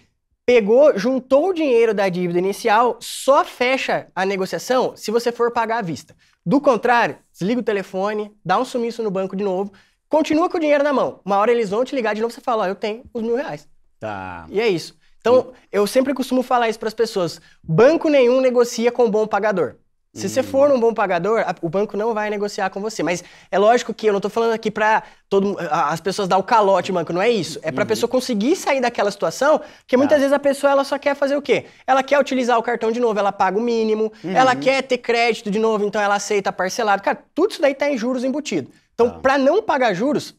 pegou, juntou o dinheiro da dívida inicial, só fecha a negociação se você for pagar à vista. Do contrário, desliga o telefone, dá um sumiço no banco de novo, continua com o dinheiro na mão. Uma hora eles vão te ligar de novo, você fala, ó, eu tenho os mil reais. Tá. E é isso. Então, eu sempre costumo falar isso para as pessoas. Banco nenhum negocia com bom pagador. Se você for uhum. um bom pagador, o banco não vai negociar com você. Mas é lógico que eu não estou falando aqui para todo as pessoas dar o calote, banco, não é isso. É para a uhum. pessoa conseguir sair daquela situação, porque muitas ah. vezes a pessoa ela só quer fazer o quê? Ela quer utilizar o cartão de novo, ela paga o mínimo, uhum. ela quer ter crédito de novo, então ela aceita parcelado. Cara, tudo isso daí está em juros embutido. Então, ah. Tá. para não pagar juros,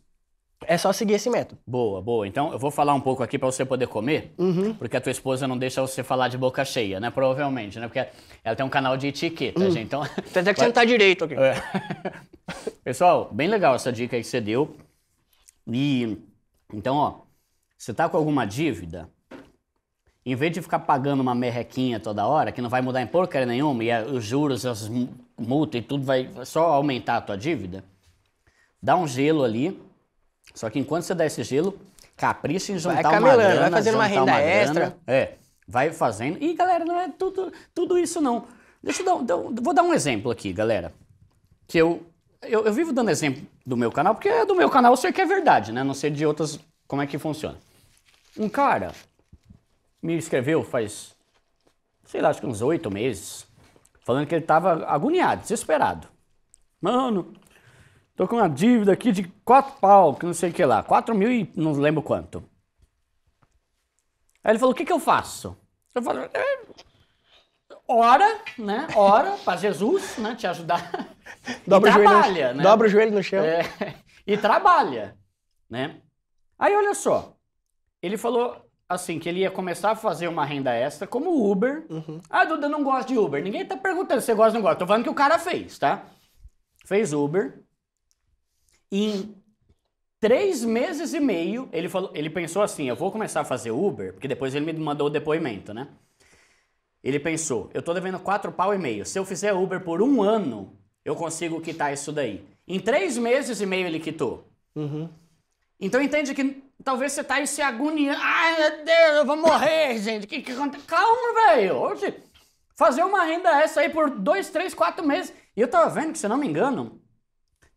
é só seguir esse método. Boa, boa. Então eu vou falar um pouco aqui para você poder comer, uhum. porque a tua esposa não deixa você falar de boca cheia, né? Provavelmente, né? Porque ela tem um canal de etiqueta, uhum. gente. Então. Tem até que sentar direito aqui. É. Pessoal, bem legal essa dica aí que você deu. E então, ó, você tá com alguma dívida, em vez de ficar pagando uma merrequinha toda hora, que não vai mudar em porcaria nenhuma, e os juros, as multas e tudo vai só aumentar a tua dívida, dá um gelo ali só que enquanto você dá esse gelo, capricha em juntar vai uma grana, vai fazendo uma renda uma extra. Grana, é, vai fazendo. E galera, não é tudo, tudo isso não. Deixa eu dar, vou dar um exemplo aqui, galera. Que eu, eu, eu vivo dando exemplo do meu canal, porque é do meu canal eu sei que é verdade, né? Não sei de outras como é que funciona. Um cara me escreveu faz, sei lá, acho que uns oito meses, falando que ele tava agoniado, desesperado. Mano, Tô com uma dívida aqui de quatro pau, que não sei o que lá. Quatro mil e não lembro quanto. Aí ele falou, o que que eu faço? Eu falei, eh, ora, né? Ora pra Jesus, né? Te ajudar. Dobra e o trabalha, joelho, né? Dobra o joelho no chão. É, e trabalha, né? Aí olha só, ele falou assim que ele ia começar a fazer uma renda extra como Uber. Uhum. Ah, Duda, eu não gosto de Uber. Ninguém tá perguntando se você gosta ou não gosta. Tô falando que o cara fez, tá? Fez Uber. Em três meses e meio, ele, falou, ele pensou assim: eu vou começar a fazer Uber, porque depois ele me mandou o depoimento, né? Ele pensou: eu tô devendo quatro pau e meio. Se eu fizer Uber por um ano, eu consigo quitar isso daí. Em três meses e meio ele quitou. Uhum. Então entende que talvez você tá aí se agoniando. Ai, meu Deus, eu vou morrer, gente. Que, que Calma, velho. Hoje, fazer uma renda essa aí por dois, três, quatro meses. E eu tava vendo que, se não me engano,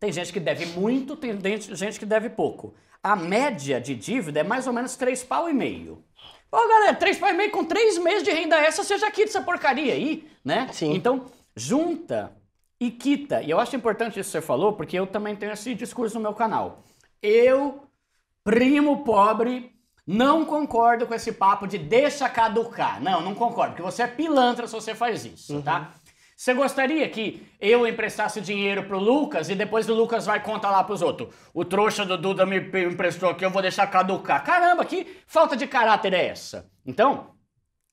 tem gente que deve muito, tem gente que deve pouco. A média de dívida é mais ou menos três pau e meio. Pô, galera, três pau e meio com 3 meses de renda essa, você já quita essa porcaria aí, né? Sim. Então, junta e quita. E eu acho importante isso que você falou, porque eu também tenho esse discurso no meu canal. Eu, primo pobre, não concordo com esse papo de deixa caducar. Não, não concordo, porque você é pilantra se você faz isso, tá? uhum. tá? Você gostaria que eu emprestasse dinheiro pro Lucas e depois o Lucas vai contar lá pros outros? O trouxa do Duda me emprestou aqui, eu vou deixar caducar. Caramba, que falta de caráter é essa? Então,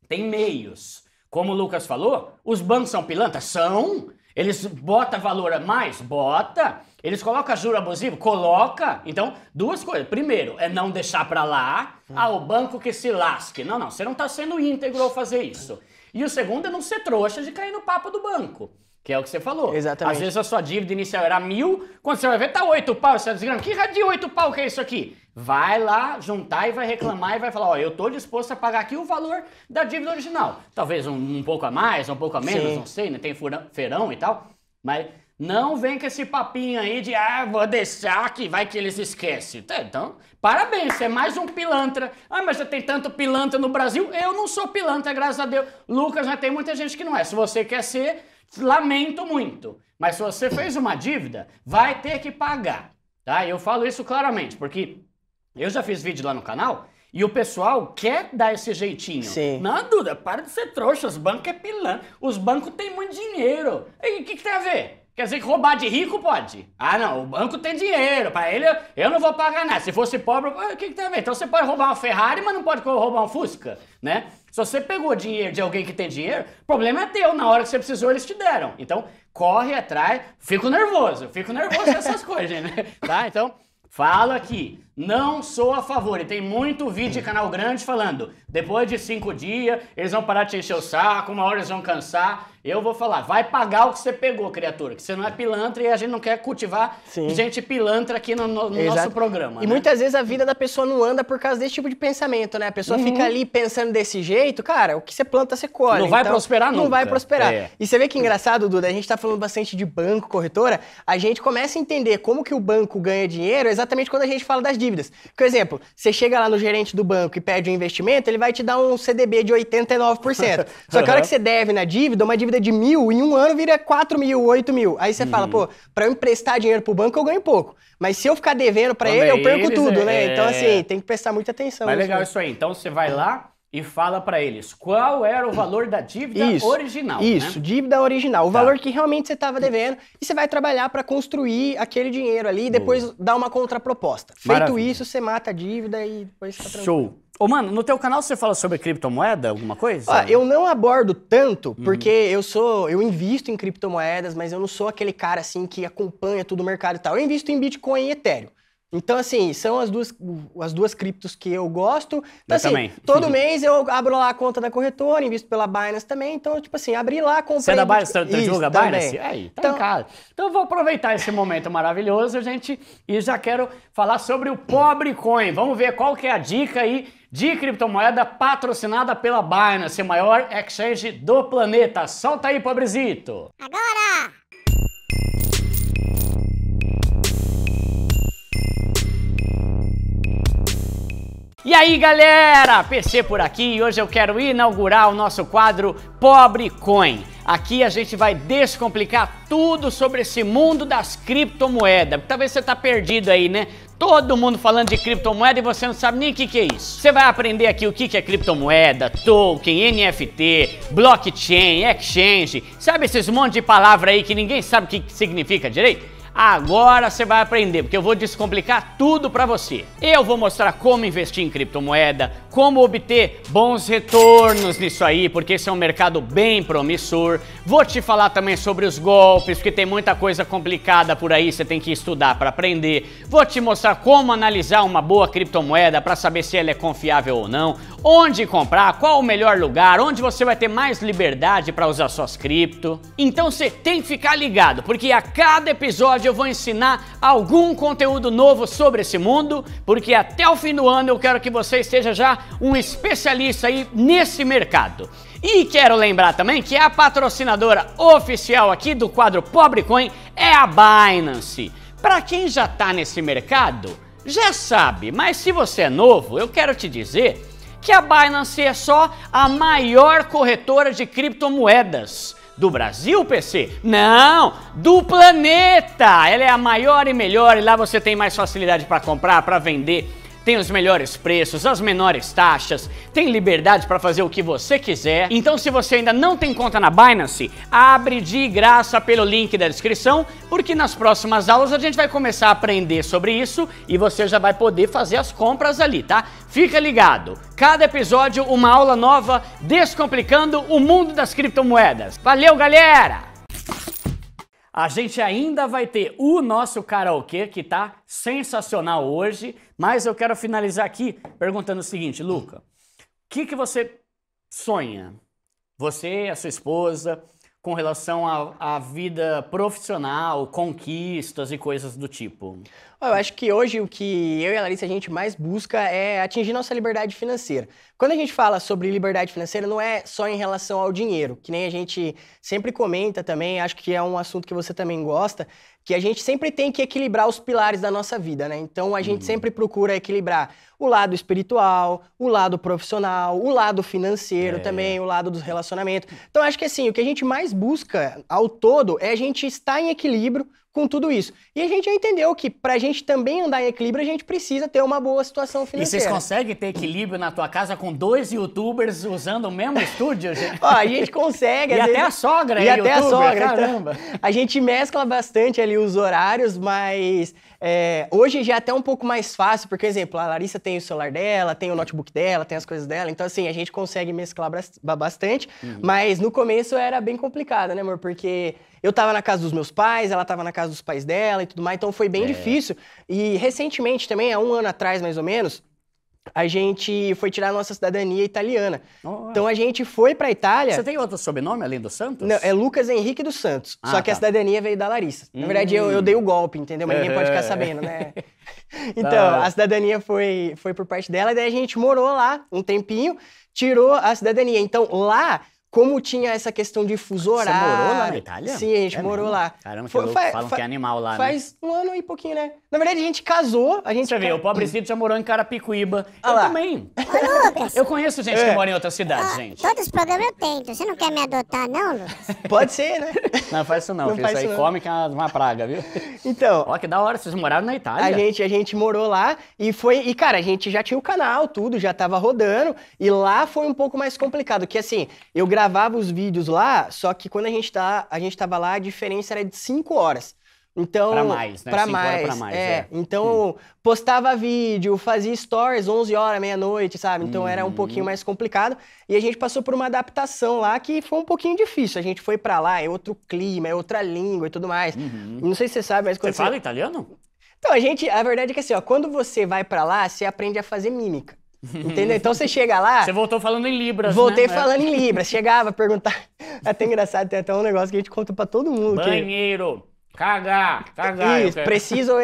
tem meios. Como o Lucas falou, os bancos são pilantras? São. Eles botam valor a mais? Bota. Eles colocam juro abusivo? Coloca. Então, duas coisas. Primeiro, é não deixar para lá. Hum. Ah, o banco que se lasque. Não, não, você não tá sendo íntegro ao fazer isso. E o segundo é não ser trouxa de cair no papo do banco. Que é o que você falou. Exatamente. Às vezes a sua dívida inicial era mil, quando você vai ver, tá oito pau, você é tá desgrama. Que raio de oito pau que é isso aqui? Vai lá juntar e vai reclamar e vai falar: ó, eu tô disposto a pagar aqui o valor da dívida original. Talvez um, um pouco a mais, um pouco a menos, Sim. não sei, né? Tem furão, feirão e tal. Mas não vem com esse papinho aí de ah, vou deixar que vai que eles esquecem. Tá, então, parabéns, você é mais um pilantra. Ah, mas já tem tanto pilantra no Brasil. Eu não sou pilantra, graças a Deus. Lucas, já tem muita gente que não é. Se você quer ser, lamento muito. Mas se você fez uma dívida, vai ter que pagar. Tá? Eu falo isso claramente, porque eu já fiz vídeo lá no canal e o pessoal quer dar esse jeitinho. Sim. Não, Duda, para de ser trouxa, os bancos é pilantra. Os bancos têm muito dinheiro. E o que, que tem a ver? Quer dizer que roubar de rico pode. Ah, não, o banco tem dinheiro, para ele eu não vou pagar nada. Se fosse pobre, o que, que tem a ver? Então você pode roubar uma Ferrari, mas não pode roubar um Fusca, né? Se você pegou dinheiro de alguém que tem dinheiro, o problema é teu, na hora que você precisou eles te deram. Então, corre atrás, fico nervoso, fico nervoso com essas coisas, né? Tá? Então, falo aqui, não sou a favor. E tem muito vídeo de canal grande falando. Depois de cinco dias, eles vão parar de encher o saco, uma hora eles vão cansar. Eu vou falar, vai pagar o que você pegou, criatura. Que você não é pilantra e a gente não quer cultivar Sim. gente pilantra aqui no, no nosso programa. E né? muitas vezes a vida da pessoa não anda por causa desse tipo de pensamento, né? A pessoa uhum. fica ali pensando desse jeito, cara, o que você planta, você colhe. Não então, vai prosperar não. Não vai prosperar. É. E você vê que engraçado, Duda, a gente tá falando bastante de banco, corretora. A gente começa a entender como que o banco ganha dinheiro exatamente quando a gente fala das dívidas dívidas. Por exemplo, você chega lá no gerente do banco e pede um investimento, ele vai te dar um CDB de 89%. Só que a hora que você deve na dívida, uma dívida de mil, em um ano vira 4 mil, 8 mil. Aí você uhum. fala, pô, para eu emprestar dinheiro pro banco, eu ganho pouco. Mas se eu ficar devendo para ele, eu perco eles, tudo, né? é... né? Então, assim, tem que prestar muita atenção. Mas legal né? isso aí. Então, você vai lá e fala para eles qual era o valor da dívida isso, original. Né? Isso, né? dívida original, o tá. valor que realmente você estava devendo, e você vai trabalhar para construir aquele dinheiro ali e depois Boa. dar uma contraproposta. Maravilha. Feito isso, você mata a dívida e depois fica tranquilo. Show. Ô, mano, no teu canal você fala sobre criptomoeda, alguma coisa? eu não abordo tanto, uhum. porque uhum. eu sou. Eu invisto em criptomoedas, mas eu não sou aquele cara assim que acompanha tudo o mercado e tal. Eu invisto em Bitcoin e Ethereum. Então, assim, são as duas, as duas criptos que eu gosto. Então, eu assim, também. todo mês eu abro lá a conta da corretora, invisto pela Binance também. Então, tipo assim, abri lá, comprei... Você é da Binance? Você Isso, divulga também. Binance? É, aí, então, então, Então, eu vou aproveitar esse momento maravilhoso, gente, e já quero falar sobre o Pobre Coin. Vamos ver qual que é a dica aí de criptomoeda patrocinada pela Binance, o maior exchange do planeta. Solta aí, pobrezito! Agora! E aí galera, PC por aqui e hoje eu quero inaugurar o nosso quadro Pobre Coin. Aqui a gente vai descomplicar tudo sobre esse mundo das criptomoedas. Talvez você tá perdido aí, né? Todo mundo falando de criptomoeda e você não sabe nem o que, que é isso. Você vai aprender aqui o que, que é criptomoeda, token, NFT, blockchain, exchange. Sabe esses monte de palavra aí que ninguém sabe o que significa direito? Agora você vai aprender, porque eu vou descomplicar tudo para você. Eu vou mostrar como investir em criptomoeda, como obter bons retornos nisso aí, porque esse é um mercado bem promissor. Vou te falar também sobre os golpes, porque tem muita coisa complicada por aí, você tem que estudar para aprender. Vou te mostrar como analisar uma boa criptomoeda para saber se ela é confiável ou não, onde comprar, qual o melhor lugar, onde você vai ter mais liberdade para usar suas cripto. Então você tem que ficar ligado, porque a cada episódio eu vou ensinar algum conteúdo novo sobre esse mundo, porque até o fim do ano eu quero que você esteja já um especialista aí nesse mercado. E quero lembrar também que a patrocinadora oficial aqui do quadro Pobre Coin é a Binance. Para quem já está nesse mercado, já sabe, mas se você é novo, eu quero te dizer que a Binance é só a maior corretora de criptomoedas. Do Brasil, PC? Não, do planeta! Ela é a maior e melhor e lá você tem mais facilidade para comprar, para vender tem os melhores preços, as menores taxas, tem liberdade para fazer o que você quiser. Então, se você ainda não tem conta na Binance, abre de graça pelo link da descrição, porque nas próximas aulas a gente vai começar a aprender sobre isso e você já vai poder fazer as compras ali, tá? Fica ligado. Cada episódio uma aula nova descomplicando o mundo das criptomoedas. Valeu, galera! A gente ainda vai ter o nosso karaokê, que tá sensacional hoje, mas eu quero finalizar aqui perguntando o seguinte, Luca. O que, que você sonha? Você, a sua esposa, com relação à vida profissional, conquistas e coisas do tipo? Eu acho que hoje o que eu e a Larissa a gente mais busca é atingir nossa liberdade financeira. Quando a gente fala sobre liberdade financeira, não é só em relação ao dinheiro, que nem a gente sempre comenta também, acho que é um assunto que você também gosta, que a gente sempre tem que equilibrar os pilares da nossa vida, né? Então a gente uhum. sempre procura equilibrar o lado espiritual, o lado profissional, o lado financeiro é. também, o lado dos relacionamentos. Então acho que assim, o que a gente mais busca ao todo é a gente estar em equilíbrio com tudo isso. E a gente já entendeu que para a gente também andar em equilíbrio, a gente precisa ter uma boa situação financeira. E vocês conseguem ter equilíbrio na tua casa com dois youtubers usando o mesmo estúdio? Gente? Ó, a gente consegue. É e até a sogra E é até youtuber, a sogra. Caramba. Então, a gente mescla bastante ali os horários, mas é, hoje já é até um pouco mais fácil, porque, por exemplo, a Larissa tem o celular dela, tem o notebook dela, tem as coisas dela. Então, assim, a gente consegue mesclar bastante. Uhum. Mas no começo era bem complicado, né, amor? Porque eu tava na casa dos meus pais, ela tava na casa dos pais dela e tudo mais. Então foi bem é. difícil. E recentemente também, há um ano atrás mais ou menos, a gente foi tirar a nossa cidadania italiana. Oh, Então a gente foi para Itália. Você tem outro sobrenome além do Santos? Não, é Lucas Henrique dos Santos. Ah, só que tá. a cidadania veio da Larissa. Na verdade, eu, eu, hum. dei o golpe, entendeu? Mas ninguém pode ficar sabendo, né? então, tá. a cidadania foi, foi por parte dela, daí a gente morou lá um tempinho, tirou a cidadania. Então, lá como tinha essa questão de fuso horário. Você morou lá na Itália? Sim, a gente é morou mesmo? lá. Caramba, que Foi, louco, falam que é animal lá, né? Faz né? um ano e pouquinho, né? Na verdade, a gente casou, a gente... Você ca... vê, o pobrecito já morou em Carapicuíba. Ah, eu lá. também. Ô, Lucas... Eu conheço gente é. que mora em outras cidades, ah, gente. Todos os programas eu tento. Você não quer me adotar, não, Lucas? Pode ser, né? Não, faz isso não, não Faz isso aí não. come que é uma praga, viu? Então... Ó, que da hora, vocês moraram na Itália. A gente, a gente morou lá e foi... E, cara, a gente já tinha o canal, tudo, já tava rodando. E lá foi um pouco mais complicado, que assim, eu gravei gravava os vídeos lá, só que quando a gente, tá, a gente tava lá, a diferença era de 5 horas. Então, para mais, né? Para mais, pra mais, é. é. Então, hum. postava vídeo, fazia stories 11 horas, meia-noite, sabe? Então hum. era um uhum. pouquinho mais complicado. E a gente passou por uma adaptação lá que foi um pouquinho difícil. A gente foi para lá, é outro clima, é outra língua e tudo mais. Uhum. Não sei se você sabe, mas quando você... você... fala italiano? Então, a gente... A verdade é que assim, ó, quando você vai para lá, você aprende a fazer mímica. Entendeu? Então você chega lá. Você voltou falando em Libras. Voltei né? falando em é. Libras. Chegava, perguntava. É até engraçado, tem até um negócio que a gente conta pra todo mundo. Banheiro. Que... Cagar, cagar. Isso, precisam.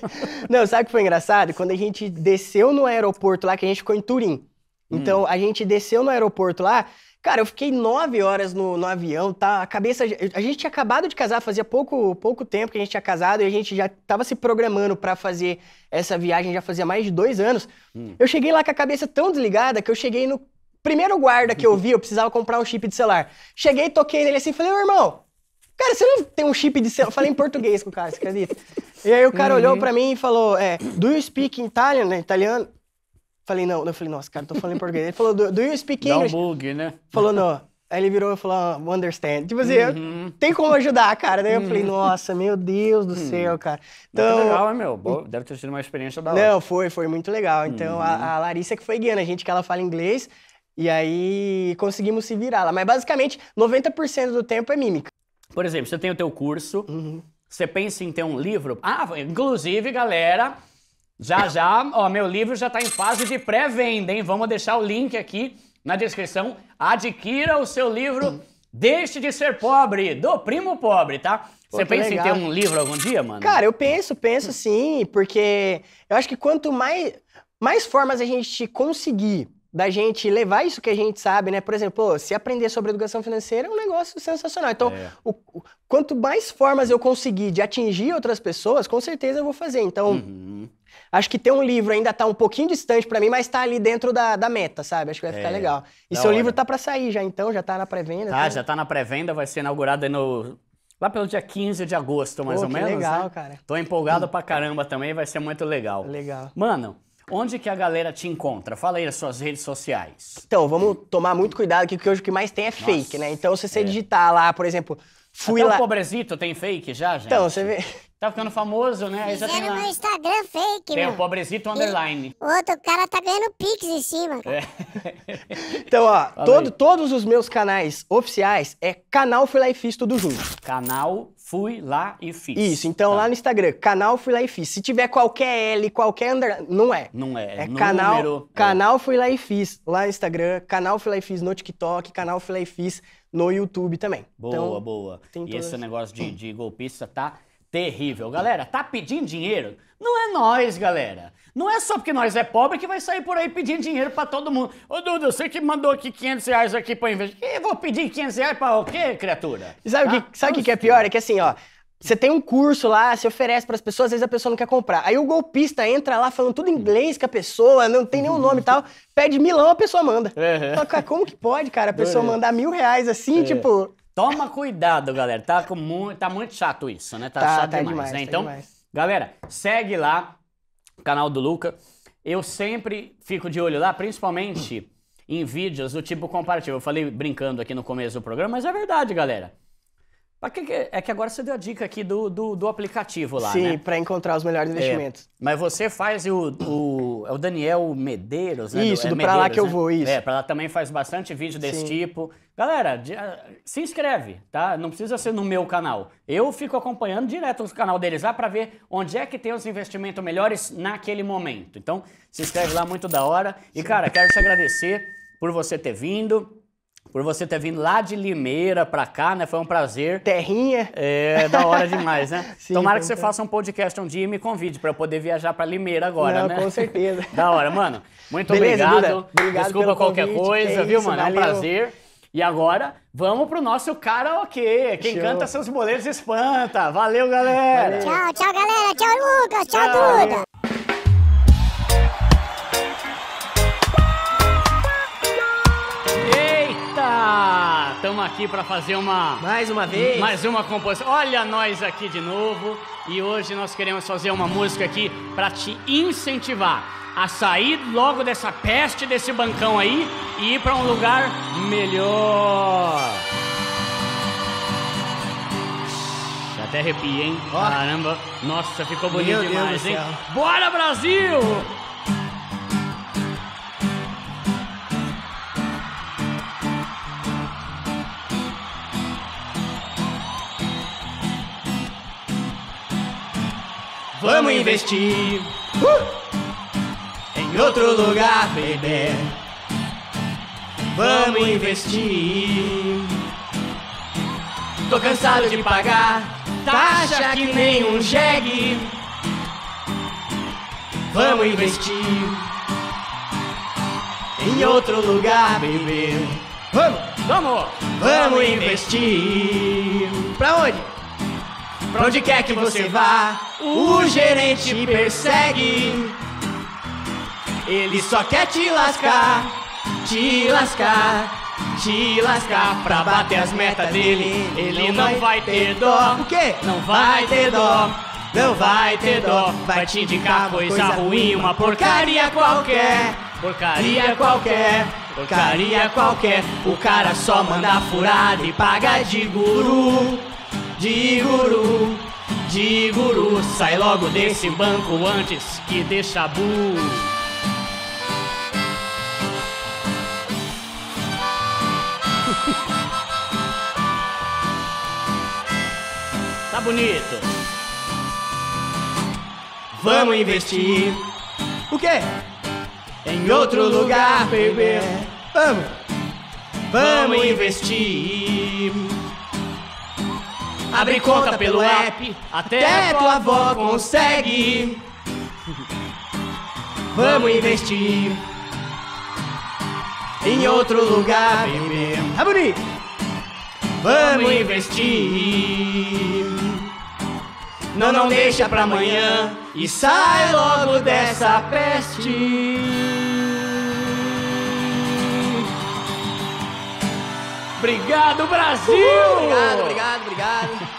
Não, sabe o que foi engraçado? Quando a gente desceu no aeroporto lá, que a gente ficou em Turim. Então, hum. a gente desceu no aeroporto lá, Cara, eu fiquei nove horas no, no avião, tá? A cabeça. A gente tinha acabado de casar, fazia pouco, pouco tempo que a gente tinha casado e a gente já tava se programando para fazer essa viagem já fazia mais de dois anos. Hum. Eu cheguei lá com a cabeça tão desligada que eu cheguei no primeiro guarda que eu vi, eu precisava comprar um chip de celular. Cheguei, toquei nele assim, falei, ô irmão, cara, você não tem um chip de celular? Eu falei em português com o cara, você acredita? E aí o cara uhum. olhou para mim e falou, é, do you speak Italian, né? Italiano? Falei, não. Eu falei, nossa, cara, tô falando em português. Ele falou, do, do you speak English? Dá um bug, né? Falou, não. Aí ele virou e falou, oh, understand. Tipo assim, uhum. tem como ajudar, cara. Daí né? eu uhum. falei, nossa, meu Deus do uhum. céu, cara. Tá então, muito legal, né, meu. Deve ter sido uma experiência da hora. Não, foi, foi muito legal. Então, uhum. a, a, Larissa que foi guiando a gente, que ela fala inglês. E aí conseguimos se virar lá. Mas basicamente, 90% do tempo é mímica. Por exemplo, você tem o teu curso, uhum. você pensa em ter um livro. Ah, inclusive, galera, já já, ó, meu livro já está em fase de pré-venda, hein? Vamos deixar o link aqui na descrição. Adquira o seu livro Deixe de Ser Pobre, do Primo Pobre, tá? Você pensa legal. em ter um livro algum dia, mano? Cara, eu penso, penso sim, porque eu acho que quanto mais, mais formas a gente conseguir da gente levar isso que a gente sabe, né? Por exemplo, se aprender sobre educação financeira é um negócio sensacional. Então, é. o, o, quanto mais formas eu conseguir de atingir outras pessoas, com certeza eu vou fazer. Então, uhum. Acho que ter um livro ainda tá um pouquinho distante para mim, mas tá ali dentro da, da meta, sabe? Acho que vai ficar é, legal. E seu hora. livro tá para sair já, então? Já tá na pré-venda? Tá, já tá na pré-venda, vai ser inaugurado no lá pelo dia 15 de agosto, mais Pô, ou menos. Né? legal, né? cara. Tô empolgado pra caramba também, vai ser muito legal. Legal. Mano, onde que a galera te encontra? Fala aí as suas redes sociais. Então, vamos tomar muito cuidado aqui, porque hoje o que mais tem é Nossa, fake, né? Então, se você é. digitar lá, por exemplo, fui Até lá... o Pobrezito tem fake já, então, gente? Então, você vê tá ficando famoso, né? Aí já tem uma... meu Instagram fake, tem o Underline. outro cara tá ganhando pix em cima. É. então, ó, todo, todos os meus canais oficiais é Canal Fui Lá e Fiz tudo junto. Canal Fui Lá e Fiz. Isso, então tá. lá no Instagram, Canal Fui Lá e Fiz. Se tiver qualquer L, qualquer under... não é. Não é, é canal, é. canal Fui Lá e Fiz lá no Instagram, Canal Fui Lá e Fiz no TikTok, Canal Fui Lá e Fiz no YouTube também. Boa, então, boa. E esse negócio de, de golpista tá terrível. Galera, tá pedindo dinheiro? Não é nós, galera. Não é só porque nós é pobre que vai sair por aí pedindo dinheiro para todo mundo. Ô Duda, você que mandou aqui 500 reais aqui pra investir. Eu vou pedir 500 reais pra o quê, criatura? sabe o que, tá sabe que é pior? É que assim, ó... Você tem um curso lá, se oferece para as pessoas, às vezes a pessoa não quer comprar. Aí o golpista entra lá falando tudo inglês com a pessoa, não tem nenhum nome e tal, pede milão, a pessoa manda. Uhum. Fala, como que pode, cara, a pessoa mandar mil reais assim, é. tipo. Toma cuidado, galera. Tá, com mu tá muito chato isso, né? Tá, tá chato tá demais, demais, né? Tá então, demais. galera, segue lá o canal do Luca. Eu sempre fico de olho lá, principalmente em vídeos do tipo comparativo. Eu falei brincando aqui no começo do programa, mas é verdade, galera é que agora você deu a dica aqui do, do, do aplicativo lá, Sim, né? para encontrar os melhores é, investimentos. É, mas você faz o, o, é o Daniel Medeiros, né? Isso, do, é do Medeiros, Lá Que né? Eu Vou, isso. É, para Lá também faz bastante vídeo desse Sim. tipo. Galera, ah, se inscreve, tá? Não precisa ser no meu canal. Eu fico acompanhando direto o canal deles lá para ver onde é que tem os investimentos melhores naquele momento. Então, se inscreve lá, muito da hora. E, cara, quero te agradecer por você ter vindo por você ter vindo lá de Limeira pra cá, né? Foi um prazer. Terrinha. É, da hora demais, né? Sim, Tomara que você faça um podcast um dia e me convide pra eu poder viajar pra Limeira agora, Não, né? com certeza. da hora, mano. Muito Beleza, obrigado. Obrigado Desculpa qualquer convite. coisa, viu, isso, mano? Valeu. É um prazer. E agora, vamos pro nosso karaokê. Quem Show. canta seus boletos espanta. Valeu, galera. Valeu. Tchau, tchau, galera. Tchau, Lucas. Tchau, tchau Duda. estamos aqui para fazer uma. Mais uma vez? Mais uma composição. Olha nós aqui de novo. E hoje nós queremos fazer uma música aqui para te incentivar a sair logo dessa peste desse bancão aí e ir para um lugar melhor. Até arrepia, hein? Oh. Caramba, nossa, ficou bonito Meu demais, hein? Bora, Brasil! Vamos investir uh! em outro lugar, bebê. Vamos investir. Tô cansado de pagar taxa que nem um jegue. Vamos investir em outro lugar, bebê. Vamos, vamos, vamos investir. Pra onde? Pra onde quer que você vá, o gerente persegue. Ele só quer te lascar, te lascar, te lascar pra bater as metas dele. Ele não vai ter dó. O quê? Não vai ter dó. Não vai ter dó. Vai te indicar coisa ruim, uma porcaria qualquer. Porcaria qualquer. Porcaria qualquer. O cara só manda furado e paga de guru de guru, de guru. Sai logo desse banco antes que dê chabu. Tá bonito. Vamos investir. O quê? Em outro lugar, baby. Vamos. Vamos investir. Abre conta pelo app, até tua avó consegue. Vamos investir em outro lugar, bebê. Tá bonito? Vamos investir. Não, não deixa pra amanhã e sai logo dessa peste. Obrigado, Brasil! Uhul, obrigado, obrigado, obrigado.